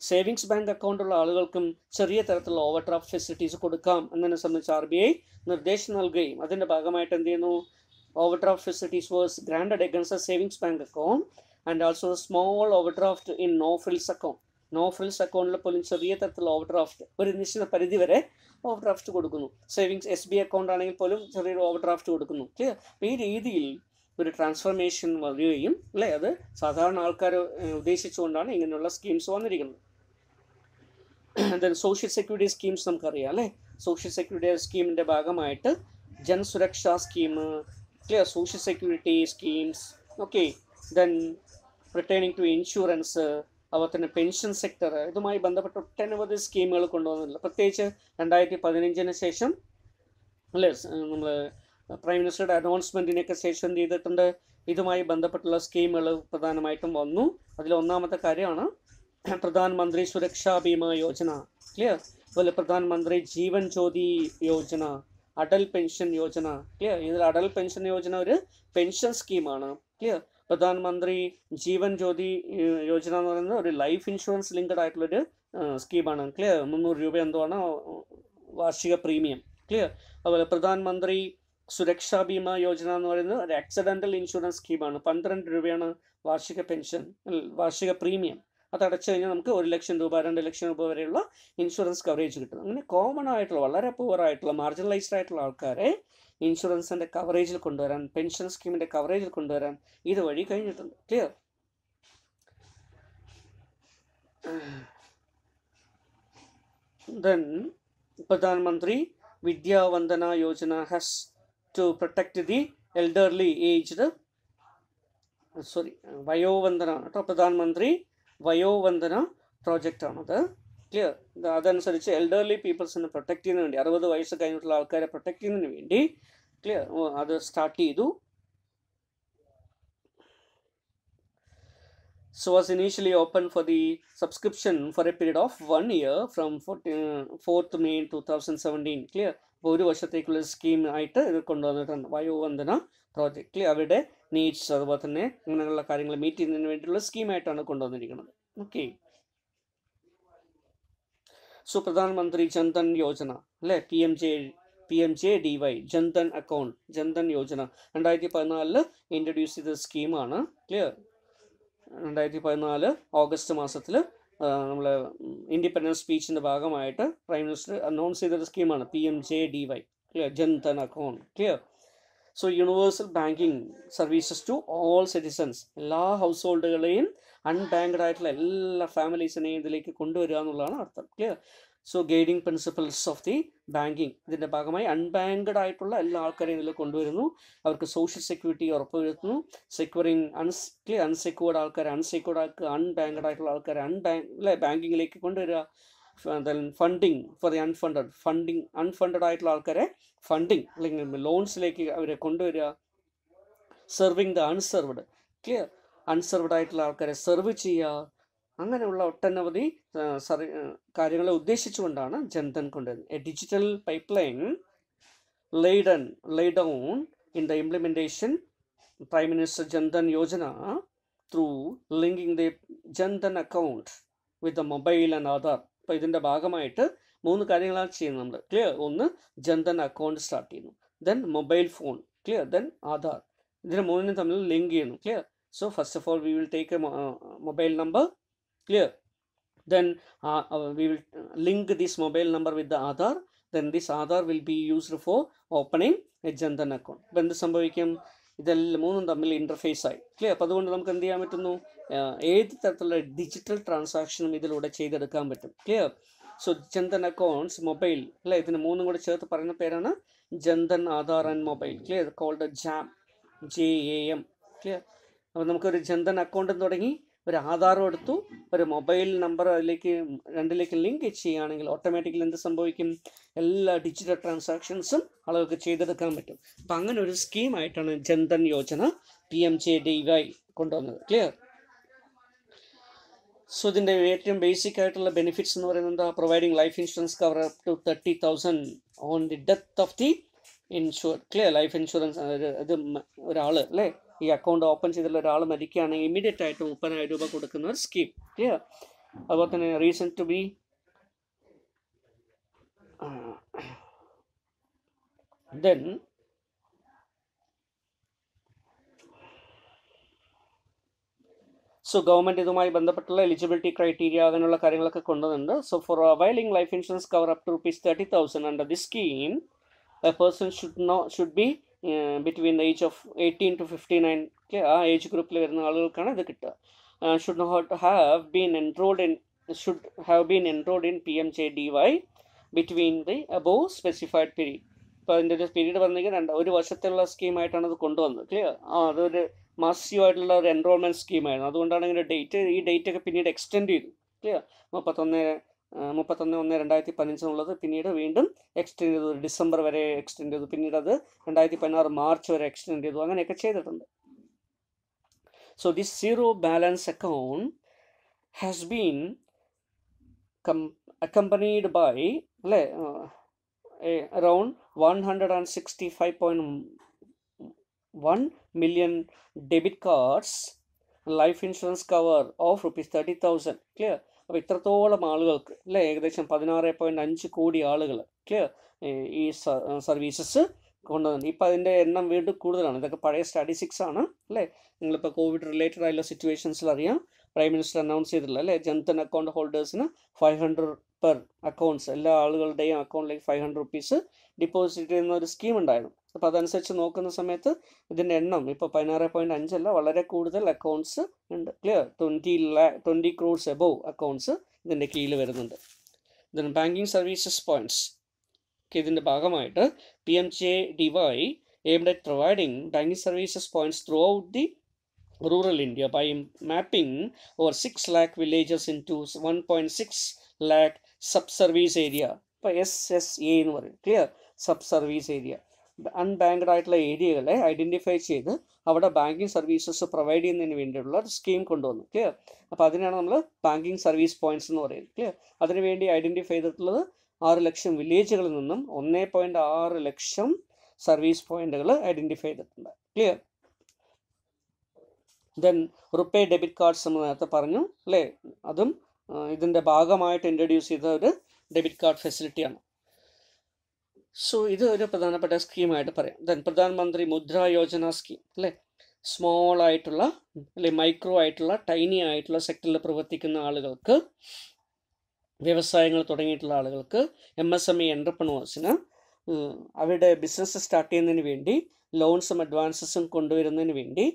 സേവിങ്സ് ബാങ്ക് അക്കൗണ്ടുള്ള ആളുകൾക്കും ചെറിയ തരത്തിലുള്ള ഓവർ ഡ്രാഫ്റ്റ് ഫെസിലിറ്റീസ് കൊടുക്കാം എന്നതിനെ സംബന്ധിച്ച് ആർ ബി ഐ നിർദ്ദേശം നൽകുകയും അതിൻ്റെ ഭാഗമായിട്ട് എന്ത് ചെയ്യുന്നു overdraft facilities were granted against a savings bank account and also small overdraft in no frills account no frills അക്കൗണ്ടിൽ പോലും ചെറിയ തരത്തിലുള്ള ഓവർ ഡ്രാഫ്റ്റ് ഒരു നിശ്ചിത പരിധി വരെ ഓവർ ഡ്രാഫ്റ്റ് കൊടുക്കുന്നു സേവിങ്സ് എസ് ബി അക്കൗണ്ട് ആണെങ്കിൽ പോലും ചെറിയൊരു ഓവർ ഡ്രാഫ്റ്റ് കൊടുക്കുന്നു ക്ലിയർ ഈ രീതിയിൽ ഒരു ട്രാൻസ്ഫർമേഷൻ വരികയും അല്ലേ അത് സാധാരണ ആൾക്കാർ ഉദ്ദേശിച്ചുകൊണ്ടാണ് ഇങ്ങനെയുള്ള സ്കീംസ് വന്നിരിക്കുന്നത് ദെൻ സോഷ്യൽ സെക്യൂരിറ്റി സ്കീംസ് നമുക്കറിയാം അല്ലേ സോഷ്യൽ സെക്യൂരിറ്റി സ്കീമിൻ്റെ ഭാഗമായിട്ട് Jan Suraksha scheme clear social security schemes okay then returning to insurance അതുപോലെ തന്നെ പെൻഷൻ സെക്ടർ ഇതുമായി ബന്ധപ്പെട്ട ഒട്ടനവധി സ്കീമുകൾ കൊണ്ടുവന്നിട്ടുണ്ട് പ്രത്യേകിച്ച് രണ്ടായിരത്തി പതിനഞ്ചിന് ശേഷം അല്ലേ നമ്മൾ പ്രൈം മിനിസ്റ്ററുടെ അനൗൺസ്മെൻറ്റിനൊക്കെ ശേഷം എന്ത് ചെയ്തിട്ടുണ്ട് ഇതുമായി ബന്ധപ്പെട്ടുള്ള സ്കീമുകൾ പ്രധാനമായിട്ടും വന്നു അതിൽ ഒന്നാമത്തെ കാര്യമാണ് പ്രധാനമന്ത്രി സുരക്ഷാ ബീമ യോജന ക്ലിയർ അതുപോലെ പ്രധാനമന്ത്രി ജീവൻ ജ്യോതി യോജന അടൽ പെൻഷൻ യോജന ക്ലിയർ ഇതിൽ അടൽ പെൻഷൻ യോജന ഒരു പെൻഷൻ സ്കീമാണ് ക്ലിയർ പ്രധാനമന്ത്രി ജീവൻ ജ്യോതി യോജന എന്ന് പറയുന്നത് ഒരു ലൈഫ് ഇൻഷുറൻസ് ലിങ്ക്ഡ് ആയിട്ടുള്ളൊരു സ്കീമാണ് ക്ലിയർ മുന്നൂറ് രൂപ എന്തുവാണ് വാർഷിക പ്രീമിയം ക്ലിയർ അതുപോലെ പ്രധാനമന്ത്രി സുരക്ഷാ ബീമ യോജന എന്ന് പറയുന്നത് ഒരു ആക്സിഡൻ്റൽ ഇൻഷുറൻസ് സ്കീമാണ് പന്ത്രണ്ട് രൂപയാണ് വാർഷിക പെൻഷൻ വാർഷിക പ്രീമിയം അത് അടച്ചു കഴിഞ്ഞാൽ നമുക്ക് ഒരു ലക്ഷം രൂപ രണ്ട് ലക്ഷം രൂപ വരെയുള്ള ഇൻഷുറൻസ് കവറേജ് കിട്ടും അങ്ങനെ കോമൺ ആയിട്ടുള്ള വളരെ പുവർ ആയിട്ടുള്ള മാർജിനലൈസ്ഡ് ആയിട്ടുള്ള ആൾക്കാരെ ഇൻഷുറൻസിൻ്റെ കവറേജിൽ കൊണ്ടുവരാൻ പെൻഷൻ സ്കീമിൻ്റെ കവറേജിൽ കൊണ്ടുവരാൻ ഇതുവഴി കഴിഞ്ഞിട്ടുണ്ട് ക്ലിയർ then പ്രധാനമന്ത്രി വിദ്യാവന്ദന യോജന ഹസ് to protect the elderly aged sorry വയോവന്ദന കേട്ടോ പ്രധാനമന്ത്രി വയോവന്ദന പ്രോജക്റ്റാണത് ക്ലിയർ അതനുസരിച്ച് എൽഡർലി പീപ്പിൾസിനെ പ്രൊട്ടക്ട് ചെയ്യുന്നതിന് വേണ്ടി അറുപത് വയസ്സ് കഴിഞ്ഞിട്ടുള്ള ആൾക്കാരെ പ്രൊട്ടക്ട് ചെയ്യുന്നതിന് വേണ്ടി ക്ലിയർ അത് സ്റ്റാർട്ട് ചെയ്തു so so was initially open for the subscription for a period of one year from 4th May 2017 clear അപ്പോൾ ഒരു വർഷത്തേക്കുള്ള സ്കീം ആയിട്ട് ഇത് കൊണ്ടുവന്നിട്ടുണ്ട് വയോവന്ദന പ്രോജക്റ്റിൽ അവരുടെ നീഡ്സ് അതുപോലെ തന്നെ അങ്ങനെയുള്ള കാര്യങ്ങൾ മീറ്റ് ചെയ്യുന്നതിന് വേണ്ടിയിട്ടുള്ള സ്കീമായിട്ടാണ് കൊണ്ടുവന്നിരിക്കുന്നത് ഓക്കെ സോ പ്രധാനമന്ത്രി ജന്ധൻ യോജന അല്ലേ P M J P M J D Y ജന്ധൻ account ജന്ധൻ Yojana രണ്ടായിരത്തി പതിനാലില് ഇൻട്രൊഡ്യൂസ് ചെയ്ത സ്കീമാണ് ക്ലിയർ രണ്ടായിരത്തി പതിനാല് ഓഗസ്റ്റ് മാസത്തിൽ നമ്മൾ ഇൻഡിപെൻഡൻസ് സ്പീച്ചിൻ്റെ ഭാഗമായിട്ട് പ്രൈം മിനിസ്റ്റർ അനൗൺസ് ചെയ്തൊരു സ്കീമാണ് P M J D Y clear Jan Dhan account clear so universal banking services to all citizens എല്ലാ ഹൗസ് ഹോൾഡുകളെയും അൺബാങ്ക്ഡ് ആയിട്ടുള്ള എല്ലാ ഫാമിലീസിനെയും ഇതിലേക്ക് കൊണ്ടുവരിക എന്നുള്ളതാണ് അർത്ഥം clear so guiding principles of the banking ഇതിൻ്റെ ഭാഗമായി അൺബാങ്ക്ഡ് ആയിട്ടുള്ള എല്ലാ ആൾക്കാരെയും ഇതിൽ കൊണ്ടുവരുന്നു അവർക്ക് സോഷ്യൽ സെക്യൂരിറ്റി ഉറപ്പുവരുത്തുന്നു സെക്യൂറിങ് അൺസ് ക്ലിയർ അൺസെക്യൂർഡ് ആൾക്കാരെ അൺസെക്യൂർഡ് ആക്കുക അൺബാങ്ക്ഡ് ആയിട്ടുള്ള ആൾക്കാരെ അൺബാങ്ക് അല്ലെ ബാങ്കിങ്ങിലേക്ക് കൊണ്ടുവരിക funding for the unfunded funding unfunded ആയിട്ടുള്ള ആൾക്കാരെ ഫണ്ടിങ് അല്ലെങ്കിൽ ലോൺസിലേക്ക് അവരെ കൊണ്ടുവരിക serving the unserved clear unserved ആയിട്ടുള്ള ആൾക്കാരെ സെർവ് ചെയ്യുക അങ്ങനെയുള്ള ഒട്ടനവധി കാര്യങ്ങളെ ഉദ്ദേശിച്ചുകൊണ്ടാണ് ജനതൻ കൊണ്ടുവരുന്നത് A digital pipe line Leiden ലൈഡൗൺ in the implementation prime minister Jan Dhan Yojana through linking the Jan Dhan account with the mobile and Aadhaar അപ്പോൾ ഇതിൻ്റെ ഭാഗമായിട്ട് മൂന്ന് കാര്യങ്ങളാണ് ചെയ്യുന്നത് നമ്മൾ ക്ലിയർ ഒന്ന് ജൻധൻ അക്കൗണ്ട് സ്റ്റാർട്ട് ചെയ്യുന്നു then mobile phone clear then Aadhaar ഇതിന് മൂന്നിനും തമ്മിൽ ലിങ്ക് ചെയ്യുന്നു clear so first of all we will take A mobile number clear then we will link link mobile number with the Aadhaar then Then Aadhaar will be used for for a a account account. When ഇതെല്ലാം മൂന്നും തമ്മിൽ interface ആയി clear അപ്പോൾ അതുകൊണ്ട് നമുക്ക് എന്ത് ചെയ്യാൻ പറ്റുന്നു ഏത് തരത്തിലുള്ള ഡിജിറ്റൽ ട്രാൻസാക്ഷനും ഇതിലൂടെ ചെയ്തെടുക്കാൻ പറ്റും clear so Jan Dhan accounts mobile അല്ലേ ഇതിന് മൂന്നും കൂടെ ചേർത്ത് പറയുന്ന പേരാണ് Jan Dhan Aadhaar and mobile clear called jam J A M clear അപ്പോൾ നമുക്കൊരു ജൻധൻ അക്കൗണ്ടും തുടങ്ങി ഒരു ആധാറും എടുത്തു ഒരു മൊബൈൽ നമ്പർ അതിലേക്ക് രണ്ടിലേക്ക് ലിങ്ക് ചെയ്യുകയാണെങ്കിൽ ഓട്ടോമാറ്റിക്കലി എന്ത് സംഭവിക്കും എല്ലാ ഡിജിറ്റൽ ട്രാൻസാക്ഷൻസും ആളുകൾക്ക് ചെയ്തെടുക്കാൻ പറ്റും അപ്പം അങ്ങനെ ഒരു സ്കീമായിട്ടാണ് Jan Dhan Yojana P M J D Y കൊണ്ടുവന്നത് ക്ലിയർ സോ ഇതിൻ്റെ ഏറ്റവും ബേസിക് ആയിട്ടുള്ള ബെനിഫിറ്റ്സ് എന്ന് പറയുന്നത് എന്താ providing life insurance cover up to thirty thousand on the death of the insure clear life insurance ഇത് ഒരാൾ അല്ലേ ഈ അക്കൗണ്ട് ഓപ്പൺ ചെയ്തിട്ടുള്ള ഒരാൾ മരിക്കുകയാണെങ്കിൽ ഇമ്മീഡിയറ്റ് ആയിട്ട് മുപ്പതിനായിരം രൂപ കൊടുക്കുന്ന ഒരു സ്കീം ക്ലിയർ അതുപോലെ തന്നെ reason to be then so government ഇതുമായി ബന്ധപ്പെട്ടുള്ള എലിജിബിലിറ്റി ക്രൈറ്റീരിയ അങ്ങനെയുള്ള കാര്യങ്ങളൊക്കെ കൊണ്ടുവന്നുണ്ട് so for availing life insurance cover up to rupees thirty thousand under the scheme a person should no should be between the age of eighteen to fifty നയൻക്ക് ആ age ഗ്രൂപ്പിൽ വരുന്ന ആളുകൾക്കാണ് ഇത് കിട്ടുക should not have been enrolled in should have been enrolled in P M J D Y between the above specified period ഇപ്പോൾ അതിൻ്റെ ഒരു പീരീഡ് പറഞ്ഞെങ്കിൽ രണ്ട് ഒരു വർഷത്തുള്ള സ്കീമായിട്ടാണ് അത് കൊണ്ടുവന്നത് ക്ലിയർ ആ അതൊരു മാസീവ് ആയിട്ടുള്ള ഒരു എൻറോൾമെൻറ്റ് സ്കീമായിരുന്നു അതുകൊണ്ടാണ് ഇങ്ങനെ ഡേറ്റ് ഈ ഡേറ്റ് ഒക്കെ പിന്നീട് എക്സ്റ്റെൻഡ് ചെയ്തു ക്ലിയർ മുപ്പത്തൊന്ന് മുപ്പത്തൊന്ന് ഒന്ന് രണ്ടായിരത്തി പതിനഞ്ചിനുള്ളത് പിന്നീട് വീണ്ടും എക്സ്റ്റെൻഡ് ചെയ്തു ഡിസംബർ വരെ എക്സ്റ്റെൻഡ് ചെയ്തു പിന്നീട് അത് രണ്ടായിരത്തി പതിനാറ് മാർച്ച് വരെ എക്സ്റ്റെൻഡ് ചെയ്തു അങ്ങനെയൊക്കെ ചെയ്തിട്ടുണ്ട് so this zero balance account has been come accompanied by അല്ലേ around one hundred and sixty five point one million debit cards life insurance cover of rupees thirty thousand clear അപ്പോൾ ഇത്രത്തോളം ആളുകൾക്ക് അല്ലേ ഏകദേശം പതിനാറ് പോയിൻറ്റ് അഞ്ച് കോടി ആളുകൾ ക്ലിയർ ഈ സർവീസസ് കൊണ്ടുവന്നു ഇപ്പം അതിൻ്റെ എണ്ണം വീണ്ടും കൂടുതലാണ് ഇതൊക്കെ പഴയ സ്റ്റാറ്റിസ്റ്റിക്സ് ആണ് അല്ലേ നിങ്ങളിപ്പോൾ കോവിഡ് റിലേറ്റഡ് ആയുള്ള സിറ്റുവേഷൻസിൽ അറിയാം പ്രൈം മിനിസ്റ്റർ അനൗൺസ് ചെയ്തിട്ടില്ല അല്ലേ Jan Dhan account ഹോൾഡേഴ്സിന് five hundred per accounts എല്ലാ ആളുകളുടെയും അക്കൗണ്ടിലേക്ക് ഫൈവ് ഹൺഡ്രഡ് റുപ്പീസ് ഡിപ്പോസിറ്റ് ചെയ്യുന്ന ഒരു സ്കീം ഉണ്ടായിരുന്നു അപ്പോൾ അതനുസരിച്ച് നോക്കുന്ന സമയത്ത് ഇതിൻ്റെ എണ്ണം ഇപ്പോൾ പതിനാറ് പോയിൻറ്റ് അഞ്ചല്ല വളരെ കൂടുതൽ അക്കൗണ്ട്സ് ഉണ്ട് ക്ലിയർ ട്വൻറ്റി ലാ ട്വൻറ്റി ക്രോഡ്സ് എബോവ് അക്കൗണ്ട്സ് ഇതിൻ്റെ കീഴിൽ വരുന്നുണ്ട് ദെൻ ബാങ്കിങ് സർവീസസ് പോയിൻറ്റ്സ് ഇതിൻ്റെ ഭാഗമായിട്ട് P M J D Y aim at providing banking services points throughout the rural India by mapping over 6 lakh villages into 1.6 lakh sub S area. By SSA, clear sub service area unbanked ആയിട്ടുള്ള ഏരിയകളെ identify ചെയ്ത് അവിടെ banking services provide ചെയ്യുന്നതിന് വേണ്ടിയുള്ള ഒരു scheme കൊണ്ടുവന്നു clear അപ്പോൾ അതിനാണ് നമ്മൾ ബാങ്കിങ് സർവീസ് പോയിന്റ്സ് എന്ന് പറയുന്നത് ക്ലിയർ അതിനുവേണ്ടി ഐഡൻറ്റിഫൈ ചെയ്തിട്ടുള്ളത് ആറ് ലക്ഷം വില്ലേജുകളിൽ നിന്നും ഒന്നേ പോയിൻറ്റ് ആറ് ലക്ഷം സർവീസ് പോയിന്റുകൾ ഐഡൻറ്റിഫൈ ചെയ്തിട്ടുണ്ട് clear then RuPay debit cards നമ്മൾ നേരത്തെ പറഞ്ഞു അല്ലേ അതും ഇതിൻ്റെ ഭാഗമായിട്ട് ഇൻട്രൊഡ്യൂസ് ചെയ്ത ഒരു ഡെബിറ്റ് കാർഡ് ഫെസിലിറ്റിയാണ് സോ ഇത് ഒരു പ്രധാനപ്പെട്ട സ്കീമായിട്ട് പറയാം ദെൻ പ്രധാനമന്ത്രി മുദ്ര യോജന സ്കീം അല്ലേ സ്മോൾ ആയിട്ടുള്ള അല്ലെ മൈക്രോ ആയിട്ടുള്ള ടൈനി ആയിട്ടുള്ള സെക്ടറിൽ പ്രവർത്തിക്കുന്ന ആളുകൾക്ക് വ്യവസായങ്ങൾ തുടങ്ങിയിട്ടുള്ള ആളുകൾക്ക് എം എസ് എം ഇ എൻ്റർപ്രണേഴ്സിന് അവരുടെ ബിസിനസ് സ്റ്റാർട്ട് ചെയ്യുന്നതിന് വേണ്ടി ലോൺസും അഡ്വാൻസസും കൊണ്ടുവരുന്നതിന് വേണ്ടി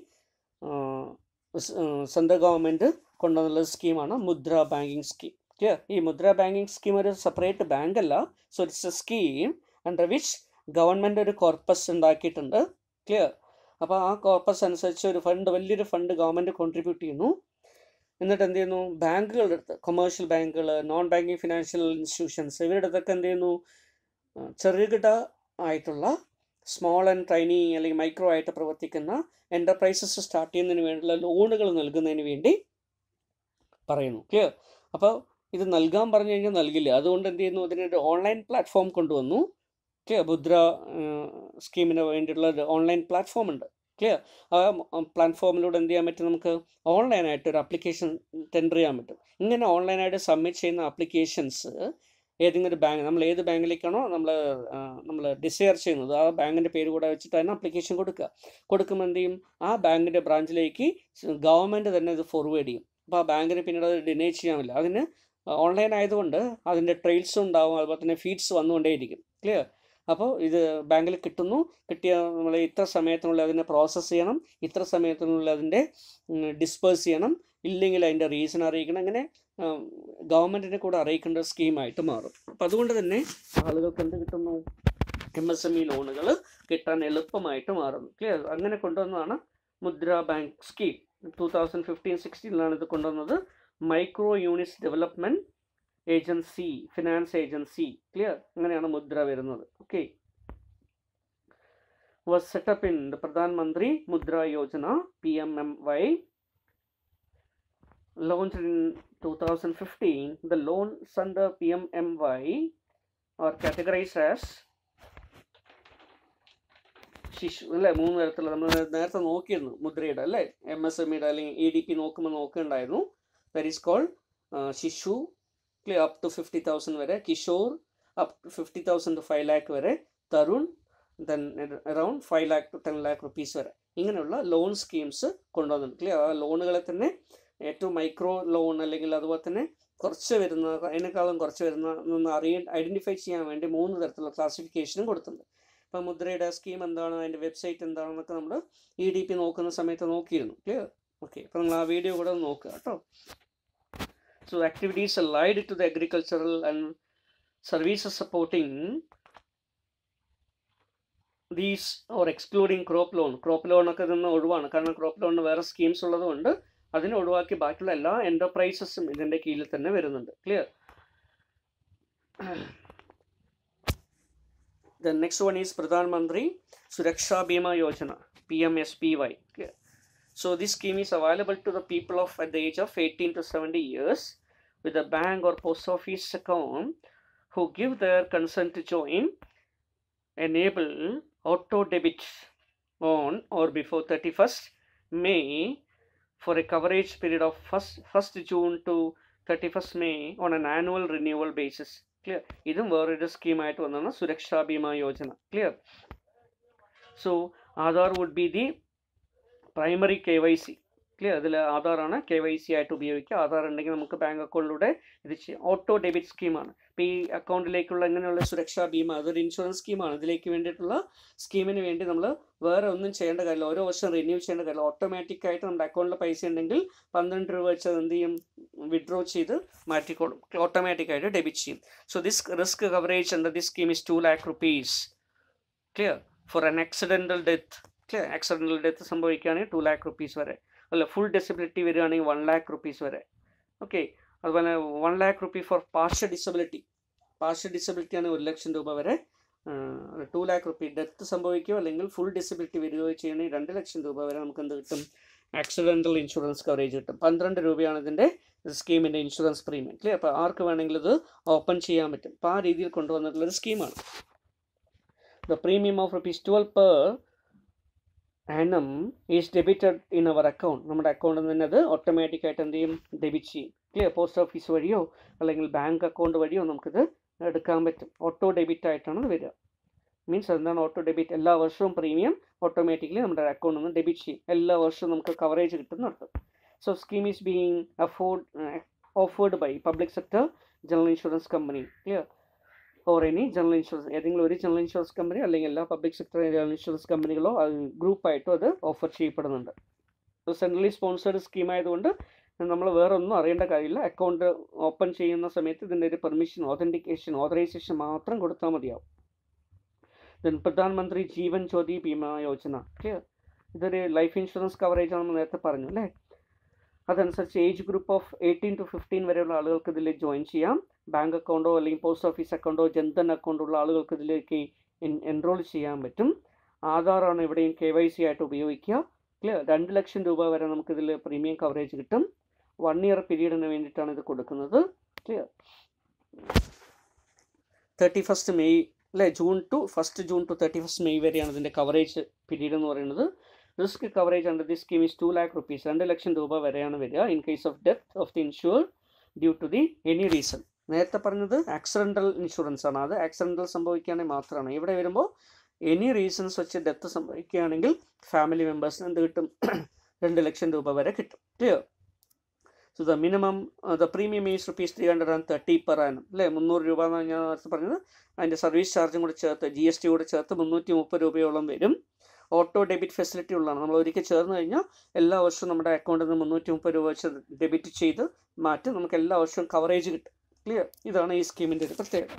സെൻട്രൽ ഗവൺമെൻറ് കൊണ്ടുവന്നുള്ള സ്കീമാണ് മുദ്ര ബാങ്കിങ് സ്കീം ക്ലിയർ ഈ മുദ്ര ബാങ്കിങ് സ്കീം ഒരു സെപ്പറേറ്റ് ബാങ്ക് അല്ല so it's a scheme under which government ഒരു കോർപ്പസ് ഉണ്ടാക്കിയിട്ടുണ്ട് ക്ലിയർ അപ്പോൾ ആ കോർപ്പസ് അനുസരിച്ച് ഒരു ഫണ്ട് വലിയൊരു ഫണ്ട് ഗവൺമെൻറ് കോൺട്രിബ്യൂട്ട് ചെയ്യുന്നു എന്നിട്ട് എന്ത് ചെയ്യുന്നു ബാങ്കുകളുടെ അടുത്ത് കൊമേഴ്ഷ്യൽ ബാങ്കുകൾ നോൺ ബാങ്കിങ് ഫിനാൻഷ്യൽ ഇൻസ്റ്റിറ്റ്യൂഷൻസ് ഇവരുടെ അടുത്തൊക്കെ എന്ത് ചെയ്യുന്നു ചെറുകിട ആയിട്ടുള്ള സ്മോൾ ആൻഡ് ട്രൈനി അല്ലെങ്കിൽ മൈക്രോ ആയിട്ട് പ്രവർത്തിക്കുന്ന എൻ്റർപ്രൈസസ് സ്റ്റാർട്ട് ചെയ്യുന്നതിന് വേണ്ടിയുള്ള ലോണുകൾ നൽകുന്നതിന് വേണ്ടി പറയുന്നു ക്ലിയർ അപ്പോൾ ഇത് നൽകാൻ പറഞ്ഞു കഴിഞ്ഞാൽ നൽകില്ല അതുകൊണ്ട് എന്ത് ചെയ്യുന്നു അതിനൊരു ഓൺലൈൻ പ്ലാറ്റ്ഫോം കൊണ്ടുവന്നു ക്ലിയർ മുദ്ര സ്കീമിന് വേണ്ടിയിട്ടുള്ള ഒരു ഓൺലൈൻ ഉണ്ട് ക്ലിയർ ആ പ്ലാറ്റ്ഫോമിലൂടെ എന്ത് ചെയ്യാൻ പറ്റും നമുക്ക് ഓൺലൈനായിട്ട് ഒരു അപ്ലിക്കേഷൻ ടെൻഡർ ചെയ്യാൻ പറ്റും ഇങ്ങനെ ഓൺലൈനായിട്ട് സബ്മിറ്റ് ചെയ്യുന്ന ആപ്ലിക്കേഷൻസ് ഏതെങ്കിലും ഒരു ബാങ്ക് നമ്മൾ ഏത് ബാങ്കിലേക്കാണോ നമ്മൾ നമ്മൾ ഡിസയർ ചെയ്യുന്നത് ആ ബാങ്കിൻ്റെ പേര് കൂടെ വെച്ചിട്ട് അതിന് അപ്ലിക്കേഷൻ കൊടുക്കുക കൊടുക്കുമ്പോൾ എന്ത് ചെയ്യും ആ ബാങ്കിൻ്റെ ബ്രാഞ്ചിലേക്ക് ഗവൺമെൻറ് തന്നെ ഇത് ഫോർവേഡ് ചെയ്യും അപ്പോൾ ആ ബാങ്കിന് പിന്നീട് അത് ഡിനേ ചെയ്യാമില്ല അതിന് ഓൺലൈൻ ആയതുകൊണ്ട് അതിൻ്റെ ട്രെയിൽസും ഉണ്ടാവും അതുപോലെ തന്നെ ഫീഡ്സ് വന്നുകൊണ്ടേയിരിക്കും ക്ലിയർ അപ്പോൾ ഇത് ബാങ്കിൽ കിട്ടുന്നു കിട്ടിയ നമ്മൾ ഇത്ര സമയത്തിനുള്ളിൽ അതിനെ പ്രോസസ്സ് ചെയ്യണം ഇത്ര സമയത്തിനുള്ളിൽ അതിൻ്റെ ഡിസ്പേഴ്സ് ചെയ്യണം ഇല്ലെങ്കിൽ അതിൻ്റെ റീസൺ അറിയിക്കണം അങ്ങനെ ഗവൺമെൻറ്റിനെ കൂടെ അറിയിക്കേണ്ട സ്കീമായിട്ട് മാറും അപ്പം അതുകൊണ്ട് തന്നെ ആളുകൾക്ക് എന്ത് കിട്ടുന്നു എം എസ് എം ഇ ലോണുകൾ കിട്ടാൻ എളുപ്പമായിട്ട് മാറുന്നു ക്ലിയർ അങ്ങനെ കൊണ്ടുവന്നതാണ് Mudra bank scheme two thousand fifteen സിക്സ്റ്റീനിലാണ് ഇത് കൊണ്ടുവന്നത് micro units development agency finance agency clear അങ്ങനെയാണ് മുദ്ര വരുന്നത് okay was set up in the was set up M the Pradhan Mantri Mudra Yojana PMMY launched in 2015 P M M Y are categorise as Shishu അല്ലേ മൂന്ന് തരത്തിലുള്ള നമ്മൾ നേരത്തെ നോക്കിയിരുന്നു മുദ്രയുടെ അല്ലേ M S M എമ്മിയുടെ അല്ലെങ്കിൽ ഇ ഡി പി നോക്കുമ്പോൾ നോക്കുന്നുണ്ടായിരുന്നു that is called uh, Shishu up to fifty thousand വരെ Kishor up to fifty thousand to five lakh വരെ Tarun then around five lakh to ten lakh rupees വരെ ഇങ്ങനെയുള്ള ലോൺ സ്കീംസ് കൊണ്ടുവന്നിട്ടുണ്ട് ക്ലിയർ ആ ലോണുകളെ തന്നെ ഏറ്റവും മൈക്രോ ലോൺ അല്ലെങ്കിൽ അതുപോലെ തന്നെ കുറച്ച് വരുന്ന അതിനേക്കാളും കുറച്ച് വരുന്ന ഒന്ന് അറിയ ഐഡൻറ്റിഫൈ ചെയ്യാൻ വേണ്ടി മൂന്ന് തരത്തിലുള്ള ക്ലാസിഫിക്കേഷനും കൊടുത്തിട്ടുണ്ട് ഇപ്പം മുദ്രയുടെ സ്കീം എന്താണ് അതിൻ്റെ വെബ്സൈറ്റ് എന്താണെന്നൊക്കെ നമ്മൾ ഇ e ഡി പി നോക്കുന്ന സമയത്ത് നോക്കിയിരുന്നു ക്ലിയർ ഓക്കെ അപ്പം നിങ്ങൾ ആ വീഡിയോ കൂടെ നോക്കുക കേട്ടോ through activities allied to the agricultural and services supporting these or excluding crop loan crop ഒക്കെ നിന്ന് ഒഴിവാണ് കാരണം ക്രോപ്പ് ലോണിന് വേറെ സ്കീംസ് ഉള്ളതുകൊണ്ട് അതിനെ ഒഴിവാക്കി ബാക്കിയുള്ള എല്ലാ എൻ്റർപ്രൈസസും ഇതിൻ്റെ കീഴിൽ തന്നെ വരുന്നുണ്ട് clear the next one is പ്രധാനമന്ത്രി സുരക്ഷാ Bhima Yojana P M S P Y So this scheme is available to the people of at the age of 18 to 70 years with a bank or post office account who give their consent to join, enable auto debit on or before 31st May for a coverage period of 1st, 1st June to 31st May on an annual renewal basis. Clear? ഇതും scheme സ്കീമായിട്ട് വന്നതാണ് Suraksha Bima Yojana Clear. So Aadhaar would be the primary K Y C clear അതിൽ ആധാറാണ് K Y C ആയിട്ട് ഉപയോഗിക്കുക ആധാർ ഉണ്ടെങ്കിൽ നമുക്ക് bank അക്കൗണ്ടിലൂടെ ഇത് ഓട്ടോ ഡെബിറ്റ് സ്കീമാണ് ഇപ്പോൾ ഈ അക്കൗണ്ടിലേക്കുള്ള ഇങ്ങനെയുള്ള സുരക്ഷാ ഭീമ അതൊരു ഇൻഷുറൻസ് സ്കീമാണ് ഇതിലേക്ക് വേണ്ടിയിട്ടുള്ള സ്കീമിന് വേണ്ടി നമ്മൾ വേറെ ഒന്നും ചെയ്യേണ്ട കാര്യമില്ല ഓരോ വർഷം റിന്യൂ ചെയ്യേണ്ട കാര്യമില്ല ഓട്ടോമാറ്റിക്കായിട്ട് നമ്മുടെ അക്കൗണ്ടിൽ പൈസ ഉണ്ടെങ്കിൽ പന്ത്രണ്ട് രൂപ വെച്ച് അത് എന്ത് ചെയ്യും വിഡ്രോ ചെയ്ത് മാറ്റിക്കോളും ഓട്ടോമാറ്റിക്കായിട്ട് ഡെബിറ്റ് ചെയ്യും so this risk coverage under this scheme is two lakh rupees clear for an accidental death അല്ലേ ആക്സിഡൻ്റൽ ഡെത്ത് സംഭവിക്കുകയാണെങ്കിൽ ടു ലാക്ക് റുപ്പീസ് വരെ അല്ല ഫുൾ ഡിസബിലിറ്റി വരികയാണെങ്കിൽ വൺ ലാക്ക് റുപ്പീസ് വരെ ഓക്കെ അതുപോലെ one lakh rupee for partial disability partial disability ആണെങ്കിൽ ഒരു ലക്ഷം രൂപ വരെ ടു ലാക്ക് റുപ്പി ഡെത്ത് സംഭവിക്കുകയോ അല്ലെങ്കിൽ ഫുൾ ഡിസബിലിറ്റി വരികയോ ചെയ്യണമെങ്കിൽ രണ്ട് ലക്ഷം രൂപ വരെ നമുക്ക് എന്ത് കിട്ടും ആക്സിഡൻ്റൽ ഇൻഷുറൻസ് കവറേജ് കിട്ടും പന്ത്രണ്ട് രൂപയാണ് ഇതിൻ്റെ സ്കീമിൻ്റെ ഇൻഷുറൻസ് പ്രീമിയം ക്ലിയർ അപ്പോൾ ആർക്ക് വേണമെങ്കിലും ഇത് ഓപ്പൺ ചെയ്യാൻ പറ്റും അപ്പോൾ ആ രീതിയിൽ കൊണ്ടുവന്നിട്ടുള്ളൊരു സ്കീമാണ് the premium of rupees twelve per annum is debited in our account നമ്മുടെ അക്കൗണ്ടിൽ നിന്ന് അത് ഓട്ടോമാറ്റിക്കായിട്ട് എന്ത് ചെയ്യും ഡെബിറ്റ് ചെയ്യും ക്ലിയർ പോസ്റ്റ് ഓഫീസ് വഴിയോ അല്ലെങ്കിൽ ബാങ്ക് അക്കൗണ്ട് വഴിയോ നമുക്കിത് എടുക്കാൻ പറ്റും ഓട്ടോ ഡെബിറ്റ് ആയിട്ടാണ് ഇത് വരിക മീൻസ് എന്താണ് ഓട്ടോ ഡെബിറ്റ് എല്ലാ വർഷവും പ്രീമിയം ഓട്ടോമാറ്റിക്കലി നമ്മുടെ അക്കൗണ്ടിൽ നിന്ന് ഡെബിറ്റ് ചെയ്യും എല്ലാ വർഷവും നമുക്ക് കവറേജ് കിട്ടുന്നുണ്ട് so scheme is being afford offered by public sector general insurance company clear for any general insurance ഏതെങ്കിലും ഒരു ജനറൽ ഇൻഷുറൻസ് കമ്പനി അല്ലെങ്കിൽ എല്ലാ പബ്ലിക് സെക്ടർ ജനറൽ ഇൻഷുറൻസ് കമ്പനികളോ ഗ്രൂപ്പായിട്ടോ അത് ഓഫർ ചെയ്യപ്പെടുന്നുണ്ട് സെൻട്രലി സ്പോൺസേഡ് സ്കീം ആയതുകൊണ്ട് നമ്മൾ വേറെ ഒന്നും അറിയേണ്ട കാര്യമില്ല അക്കൗണ്ട് ഓപ്പൺ ചെയ്യുന്ന സമയത്ത് ഇതിൻ്റെ ഒരു പെർമിഷൻ ഓതൻറ്റിക്കേഷൻ ഓതറൈസേഷൻ മാത്രം കൊടുത്താൽ മതിയാവും ദെൻ പ്രധാനമന്ത്രി ജീവൻ ജ്യോതി ഭീമാ യോജന ഇതൊരു ലൈഫ് ഇൻഷുറൻസ് കവറേജ് ആണെന്ന് നേരത്തെ പറഞ്ഞു അല്ലേ അതനുസരിച്ച് age group of eighteen to fifteen വരെയുള്ള ആളുകൾക്ക് ഇതിൽ ജോയിൻ ചെയ്യാം ബാങ്ക് അക്കൗണ്ടോ അല്ലെങ്കിൽ പോസ്റ്റ് ഓഫീസ് അക്കൗണ്ടോ ജന്ധൻ അക്കൗണ്ടോ ഉള്ള ആളുകൾക്ക് ഇതിലേക്ക് എൻറോൾ ചെയ്യാൻ പറ്റും ആധാറാണ് എവിടെയും കെ വൈ സി ആയിട്ട് ഉപയോഗിക്കുക ക്ലിയർ രണ്ട് ലക്ഷം രൂപ വരെ നമുക്കിതിൽ പ്രീമിയം കവറേജ് കിട്ടും വൺ ഇയർ പീരീഡിന് വേണ്ടിയിട്ടാണ് ഇത് കൊടുക്കുന്നത് ക്ലിയർ തേർട്ടി ഫസ്റ്റ് മെയ് അല്ലേ June to first June to thirty first May വരെയാണ് ഇതിൻ്റെ കവറേജ് പീരീഡ് എന്ന് പറയുന്നത് risk coverage under the scheme is two lakh rupees രണ്ട് ലക്ഷം രൂപ വരെയാണ് വരിക in case of death of the insure due to the any reason നേരത്തെ പറഞ്ഞത് ആക്സിഡൻ്റൽ ഇൻഷുറൻസ് ആണ് അത് ആക്സിഡൻ്റൽ സംഭവിക്കുകയാണെങ്കിൽ മാത്രമാണ് ഇവിടെ വരുമ്പോൾ എനി റീസൺസ് വെച്ച് ഡെത്ത് സംഭവിക്കുകയാണെങ്കിൽ ഫാമിലി മെമ്പേഴ്സിന് എന്ത് കിട്ടും രണ്ട് ലക്ഷം രൂപ വരെ കിട്ടും clear so the minimum the premium is rupees three hundred and thirty per annum അല്ലേ മുന്നൂറ് രൂപ എന്ന് ഞാൻ നേരത്തെ പറഞ്ഞത് അതിൻ്റെ സർവീസ് ചാർജും കൂടെ ചേർത്ത് ജി എസ് ടി കൂടെ ചേർത്ത് മുന്നൂറ്റി മുപ്പത് രൂപയോളം വരും ഓട്ടോ ഡെബിറ്റ് ഫെസിലിറ്റി ഉള്ളതാണ് നമ്മൾ ഒരിക്കൽ ചേർന്ന് കഴിഞ്ഞാൽ എല്ലാ വർഷവും നമ്മുടെ അക്കൗണ്ടിൽ നിന്ന് മുന്നൂറ്റി മുപ്പത് രൂപ വെച്ച് ഡെബിറ്റ് ചെയ്ത് മാറ്റി നമുക്ക് എല്ലാ വർഷവും കവറേജ് കിട്ടും ക്ലിയർ ഇതാണ് ഈ സ്കീമിൻ്റെ ഒരു പ്രത്യേകത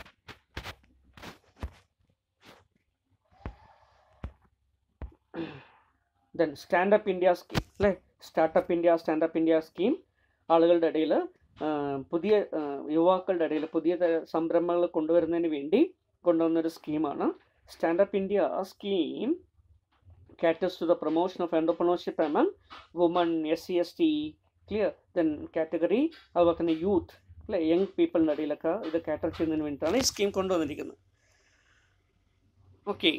ദെൻ സ്റ്റാൻഡപ്പ് ഇന്ത്യ സ്കീം അല്ലേ startup India stand up India scheme ആളുകളുടെ ഇടയിൽ പുതിയ യുവാക്കളുടെ ഇടയിൽ പുതിയ സംരംഭങ്ങൾ കൊണ്ടുവരുന്നതിന് വേണ്ടി കൊണ്ടുവന്നൊരു സ്കീമാണ് stand up India scheme caters to the promotion of of entrepreneurship woman S C S T clear then category അതുപോലെ തന്നെ യൂത്ത് അല്ലെ യങ് പീപ്പിളിൻ്റെ ഇടയിലൊക്കെ ഇത് കാറ്റർ ചെയ്യുന്നതിന് വേണ്ടിയിട്ടാണ് ഈ സ്കീം കൊണ്ടുവന്നിരിക്കുന്നത് ഓക്കെ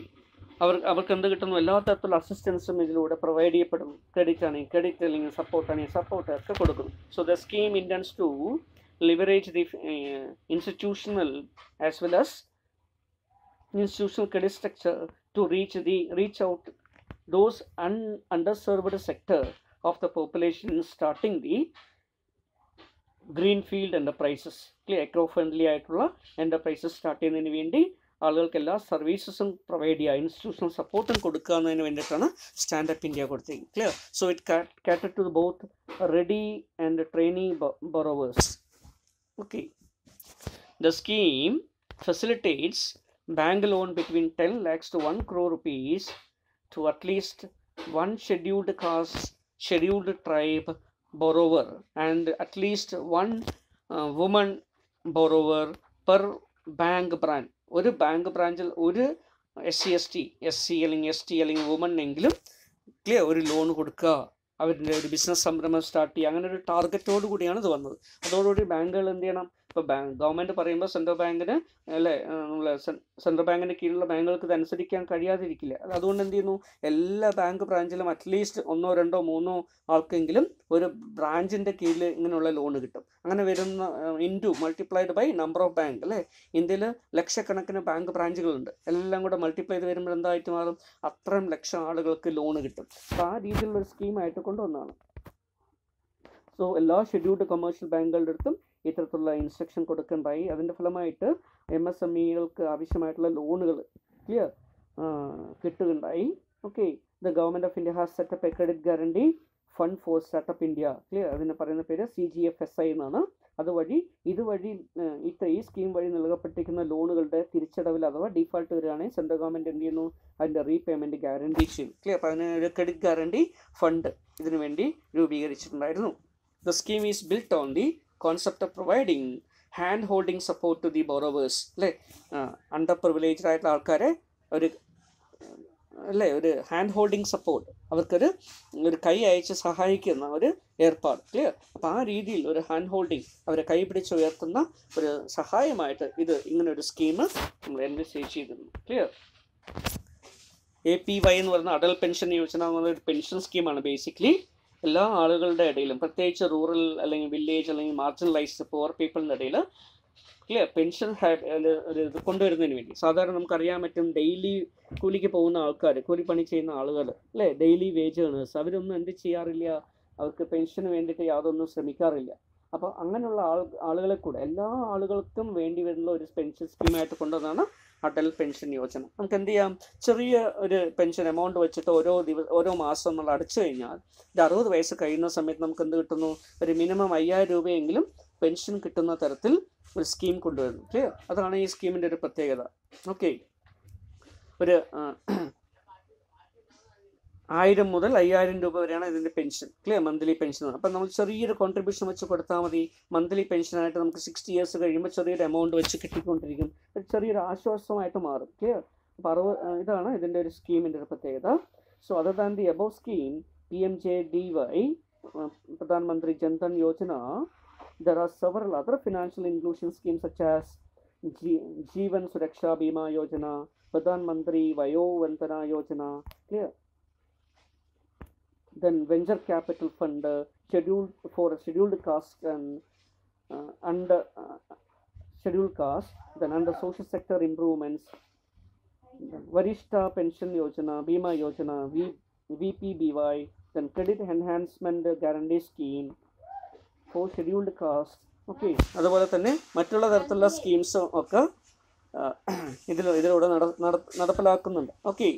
അവർ അവർക്ക് എന്ത് കിട്ടുന്നു എല്ലാ തരത്തിലുള്ള അസിസ്റ്റൻസും ഇതിലൂടെ പ്രൊവൈഡ് ചെയ്യപ്പെടും ക്രെഡിറ്റ് ആണെങ്കിൽ ക്രെഡിറ്റ് അല്ലെങ്കിൽ സപ്പോർട്ട് ആണെങ്കിൽ സപ്പോർട്ട് ഒക്കെ കൊടുക്കുന്നു so the scheme intends to leverage the institutional as well as institutional credit structure to reach the reach out those un, sector of the the population starting the greenfield enterprises eco friendly ആയിട്ടുള്ള enterprises start ചെയ്യുന്നതിന് വേണ്ടി ആളുകൾക്ക് എല്ലാ സർവീസസും provide ചെയ്യുക institutional സപ്പോർട്ടും കൊടുക്കുക എന്നതിന് വേണ്ടിയിട്ടാണ് സ്റ്റാൻഡപ്പ് ഇന്ത്യ കൊടുത്തത് clear so it cater to both ready and trainee borrowers okay the scheme facilitates bank loan between ten lakhs to one crore rupees to at least one scheduled caste, scheduled tribe borrower and at least one uh, woman borrower per bank branch ഒരു bank ബ്രാഞ്ചിൽ ഒരു S C S T S C അല്ലെങ്കിൽ S T അല്ലെങ്കിൽ വുമണെങ്കിലും clear ഒരു loan കൊടുക്കുക അവരുടെ ഒരു ബിസിനസ് സംരംഭം സ്റ്റാർട്ട് ചെയ്യുക അങ്ങനെ ഒരു ടാർഗറ്റോട് കൂടിയാണ് ഇത് വന്നത് അതോടുകൂടി ബാങ്കുകൾ എന്ത് ചെയ്യണം ഇപ്പോൾ ബാങ്ക് ഗവൺമെൻറ് പറയുമ്പോൾ സെൻട്രൽ ബാങ്കിന് അല്ലേ നമ്മളെ സെൻട്രൽ ബാങ്കിൻ്റെ കീഴിലുള്ള ബാങ്കുകൾക്ക് ഇതനുസരിക്കാൻ കഴിയാതിരിക്കില്ല അതുകൊണ്ട് എന്ത് ചെയ്യുന്നു എല്ലാ ബാങ്ക് ബ്രാഞ്ചിലും അറ്റ്ലീസ്റ്റ് ഒന്നോ രണ്ടോ മൂന്നോ ആൾക്കെങ്കിലും ഒരു ബ്രാഞ്ചിൻ്റെ കീഴിൽ ഇങ്ങനെയുള്ള ലോൺ കിട്ടും അങ്ങനെ വരുന്ന into multiplied by number of bank അല്ലേ ഇന്ത്യയിൽ ലക്ഷക്കണക്കിന് ബാങ്ക് ബ്രാഞ്ചുകളുണ്ട് എല്ലാം കൂടെ മൾട്ടിപ്ലൈ ചെയ്ത് വരുമ്പോൾ എന്തായിട്ട് മാറും അത്രയും ലക്ഷം ആളുകൾക്ക് ലോൺ കിട്ടും അപ്പോൾ ആ രീതിയിലുള്ള ഒരു സ്കീമായിട്ട് കൊണ്ടുവന്നാണ് സോ എല്ലാ ഷെഡ്യൂൾഡ് കൊമേഴ്ഷ്യൽ ബാങ്കുകളുടെ അടുത്തും ഇത്തരത്തിലുള്ള ഇൻസ്ട്രക്ഷൻ കൊടുക്കേണ്ടായി അതിൻ്റെ ഫലമായിട്ട് എം എസ് എം ഇകൾക്ക് e ആവശ്യമായിട്ടുള്ള ലോണുകൾ ക്ലിയർ കിട്ടുകയുണ്ടായി okay the government of India has set up a credit guarantee fund for startup India clear അതിന് പറയുന്ന പേര് C G F S I എന്നാണ് അതുവഴി ഇതുവഴി ഇത്ര ഈ സ്കീം വഴി നൽകപ്പെട്ടിരിക്കുന്ന ലോണുകളുടെ തിരിച്ചടവിൽ അഥവാ ഡിഫാൾട്ട് വരികയാണെങ്കിൽ സെൻട്രൽ ഗവൺമെൻറ് എന്ത് ചെയ്യുന്നു അതിൻ്റെ റീപേയ്മെൻറ്റ് ഗ്യാരണ്ടി ചെയ്യും ക്ലിയർ അപ്പോൾ അതിന് ഒരു ക്രെഡിറ്റ് ഗ്യാരണ്ടി ഫണ്ട് ഇതിനുവേണ്ടി രൂപീകരിച്ചിട്ടുണ്ടായിരുന്നു the scheme is built on the concept of providing hand holding support to the borrowers അല്ലേ അണ്ടർ പ്രിവിലേജ് ആയിട്ടുള്ള ആൾക്കാരെ ഒരു അല്ലേ ഒരു ഹാൻഡ് ഹോൾഡിങ് സപ്പോർട്ട് അവർക്കൊരു ഒരു കൈ അയച്ച് സഹായിക്കുന്ന ഒരു ഏർപ്പാട് ക്ലിയർ അപ്പോൾ ആ രീതിയിൽ ഒരു ഹാൻഡ് ഹോൾഡിങ് അവരെ കൈ പിടിച്ച് ഉയർത്തുന്ന ഒരു സഹായമായിട്ട് ഇത് ഇങ്ങനെ ഒരു സ്കീം നമ്മൾ എൻവിസേജ് ചെയ്തിരുന്നു ക്ലിയർ എ പി വൈ എന്ന് പറയുന്ന അടൽ പെൻഷൻ യോജന എന്ന് പറയുന്ന ഒരു പെൻഷൻ സ്കീമാണ് ബേസിക്കലി എല്ലാ ആളുകളുടെ ഇടയിലും പ്രത്യേകിച്ച് റൂറൽ അല്ലെങ്കിൽ വില്ലേജ് അല്ലെങ്കിൽ മാർജിനലൈസ്ഡ് പുവർ പീപ്പിളിൻ്റെ ഇടയിൽ ക്ലിയർ പെൻഷൻ ഒരു ഇത് കൊണ്ടുവരുന്നതിന് വേണ്ടി സാധാരണ നമുക്കറിയാൻ പറ്റും ഡെയിലി കൂലിക്ക് പോകുന്ന ആൾക്കാർ കൂലിപ്പണി ചെയ്യുന്ന ആളുകൾ അല്ലേ ഡെയിലി വേജ് ഏണേഴ്സ് അവരൊന്നും എന്ത് ചെയ്യാറില്ല അവർക്ക് പെൻഷന് വേണ്ടിയിട്ട് യാതൊന്നും ശ്രമിക്കാറില്ല അപ്പോൾ അങ്ങനെയുള്ള ആൾ ആളുകളെ കൂടെ എല്ലാ ആളുകൾക്കും വേണ്ടി വരുന്ന ഒരു പെൻഷൻ സ്കീമായിട്ട് കൊണ്ടുവന്നാണ് അടൽ പെൻഷൻ യോജന നമുക്ക് എന്ത് ചെയ്യാം ചെറിയ ഒരു പെൻഷൻ എമൗണ്ട് വെച്ചിട്ട് ഓരോ ദിവസം ഓരോ മാസം നമ്മൾ അടച്ചു കഴിഞ്ഞാൽ ഒരു അറുപത് വയസ്സ് കഴിയുന്ന സമയത്ത് നമുക്ക് എന്ത് കിട്ടുന്നു ഒരു മിനിമം അയ്യായിരം രൂപയെങ്കിലും പെൻഷൻ കിട്ടുന്ന തരത്തിൽ ഒരു സ്കീം കൊണ്ടുവരുന്നു ക്ലിയർ അതാണ് ഈ സ്കീമിൻ്റെ ഒരു പ്രത്യേകത ഓക്കെ ഒരു ആയിരം മുതൽ അയ്യായിരം രൂപ വരെയാണ് ഇതിൻ്റെ പെൻഷൻ ക്ലിയർ മന്ത്ലി പെൻഷൻ അപ്പം നമ്മൾ ചെറിയൊരു കോൺട്രിബ്യൂഷൻ വെച്ച് കൊടുത്താൽ മതി മന്ത്ലി പെൻഷനായിട്ട് നമുക്ക് സിക്സ്റ്റി ഇയേഴ്സ് കഴിയുമ്പോൾ ചെറിയൊരു എമൗണ്ട് വെച്ച് കിട്ടിക്കൊണ്ടിരിക്കും ഒരു ചെറിയൊരു ആശ്വാസമായിട്ട് മാറും ക്ലിയർ അപ്പോൾ അറുപത് ഇതാണ് ഇതിൻ്റെ ഒരു സ്കീമിൻ്റെ ഒരു പ്രത്യേകത so other than the above scheme P M J D Y പ്രധാനമന്ത്രി Jan Dhan Yojana there are several other financial inclusion scheme such as ജീവൻ സുരക്ഷാ ബീമാ യോജന പ്രധാനമന്ത്രി വയോവന്ദന Yojana clear then venture capital fund scheduled for a scheduled cost and under scheduled cost, then under social sector improvements, Varishta Pension Yojana, Bima Yojana, VPBY, then Credit Enhancement Guarantee Scheme for Scheduled Cost. okay adu pole thanne mattulla tarathulla schemes okka idilo നട നടപ്പിലാക്കുന്നുണ്ട് okay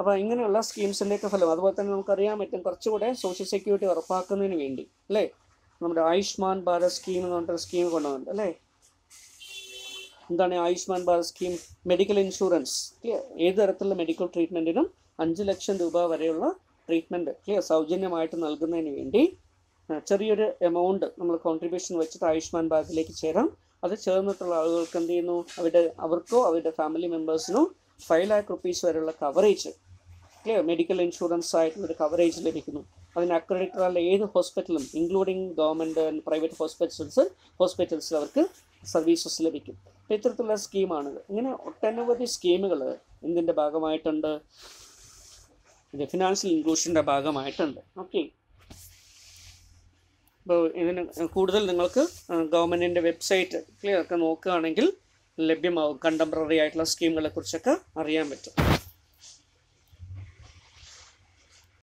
അപ്പോൾ ഇങ്ങനെയുള്ള സ്കീംസിൻ്റെയൊക്കെ ഫലം അതുപോലെ തന്നെ നമുക്കറിയാൻ പറ്റും കുറച്ചുകൂടെ social security ഉറപ്പാക്കുന്നതിന് വേണ്ടി അല്ലേ നമ്മുടെ ആയുഷ്മാൻ ഭാരത് സ്കീം എന്ന് പറഞ്ഞിട്ടൊരു സ്കീം കൊണ്ടുവന്നിട്ടുണ്ട് അല്ലേ എന്താണ് Ayushman Bharat scheme medical insurance clear ഏത് തരത്തിലുള്ള മെഡിക്കൽ ട്രീറ്റ്മെൻറ്റിനും അഞ്ച് ലക്ഷം രൂപ വരെയുള്ള ട്രീറ്റ്മെൻറ്റ് ക്ലിയർ സൗജന്യമായിട്ട് നൽകുന്നതിന് വേണ്ടി ചെറിയൊരു എമൗണ്ട് നമ്മൾ കോൺട്രിബ്യൂഷൻ വെച്ചിട്ട് ആയുഷ്മാൻ ഭാരതിലേക്ക് ചേരാം അത് ചേർന്നിട്ടുള്ള ആളുകൾക്ക് എന്ത് ചെയ്യുന്നു അവരുടെ അവർക്കോ അവരുടെ ഫാമിലി മെമ്പേഴ്സിനോ ഫൈവ് ലാക്ക് റുപ്പീസ് വരെയുള്ള കവറേജ് ക്ലിയർ മെഡിക്കൽ ഇൻഷുറൻസ് ആയിട്ടുള്ളൊരു കവറേജ് ലഭിക്കുന്നു അതിന് അക്രഡിറ്റഡ് ഏത് ഹോസ്പിറ്റലും including government and private hospitals ഹോസ്പിറ്റൽസിൽ അവർക്ക് സർവീസസ് ലഭിക്കും അപ്പോൾ ഇത്തരത്തിലുള്ള സ്കീമാണിത് ഇങ്ങനെ ഒട്ടനവധി സ്കീമുകൾ എന്തിൻ്റെ ഭാഗമായിട്ടുണ്ട് ഇത് ഫിനാൻഷ്യൽ ഇൻക്ലൂഷൻ്റെ ഭാഗമായിട്ടുണ്ട് ഓക്കെ അപ്പോൾ ഇതിന് കൂടുതൽ നിങ്ങൾക്ക് ഗവൺമെൻറ്റിൻ്റെ വെബ്സൈറ്റ് ക്ലിയർ ഒക്കെ നോക്കുകയാണെങ്കിൽ ലഭ്യമാവും കണ്ടംപററി ആയിട്ടുള്ള സ്കീമുകളെ കുറിച്ചൊക്കെ അറിയാൻ പറ്റും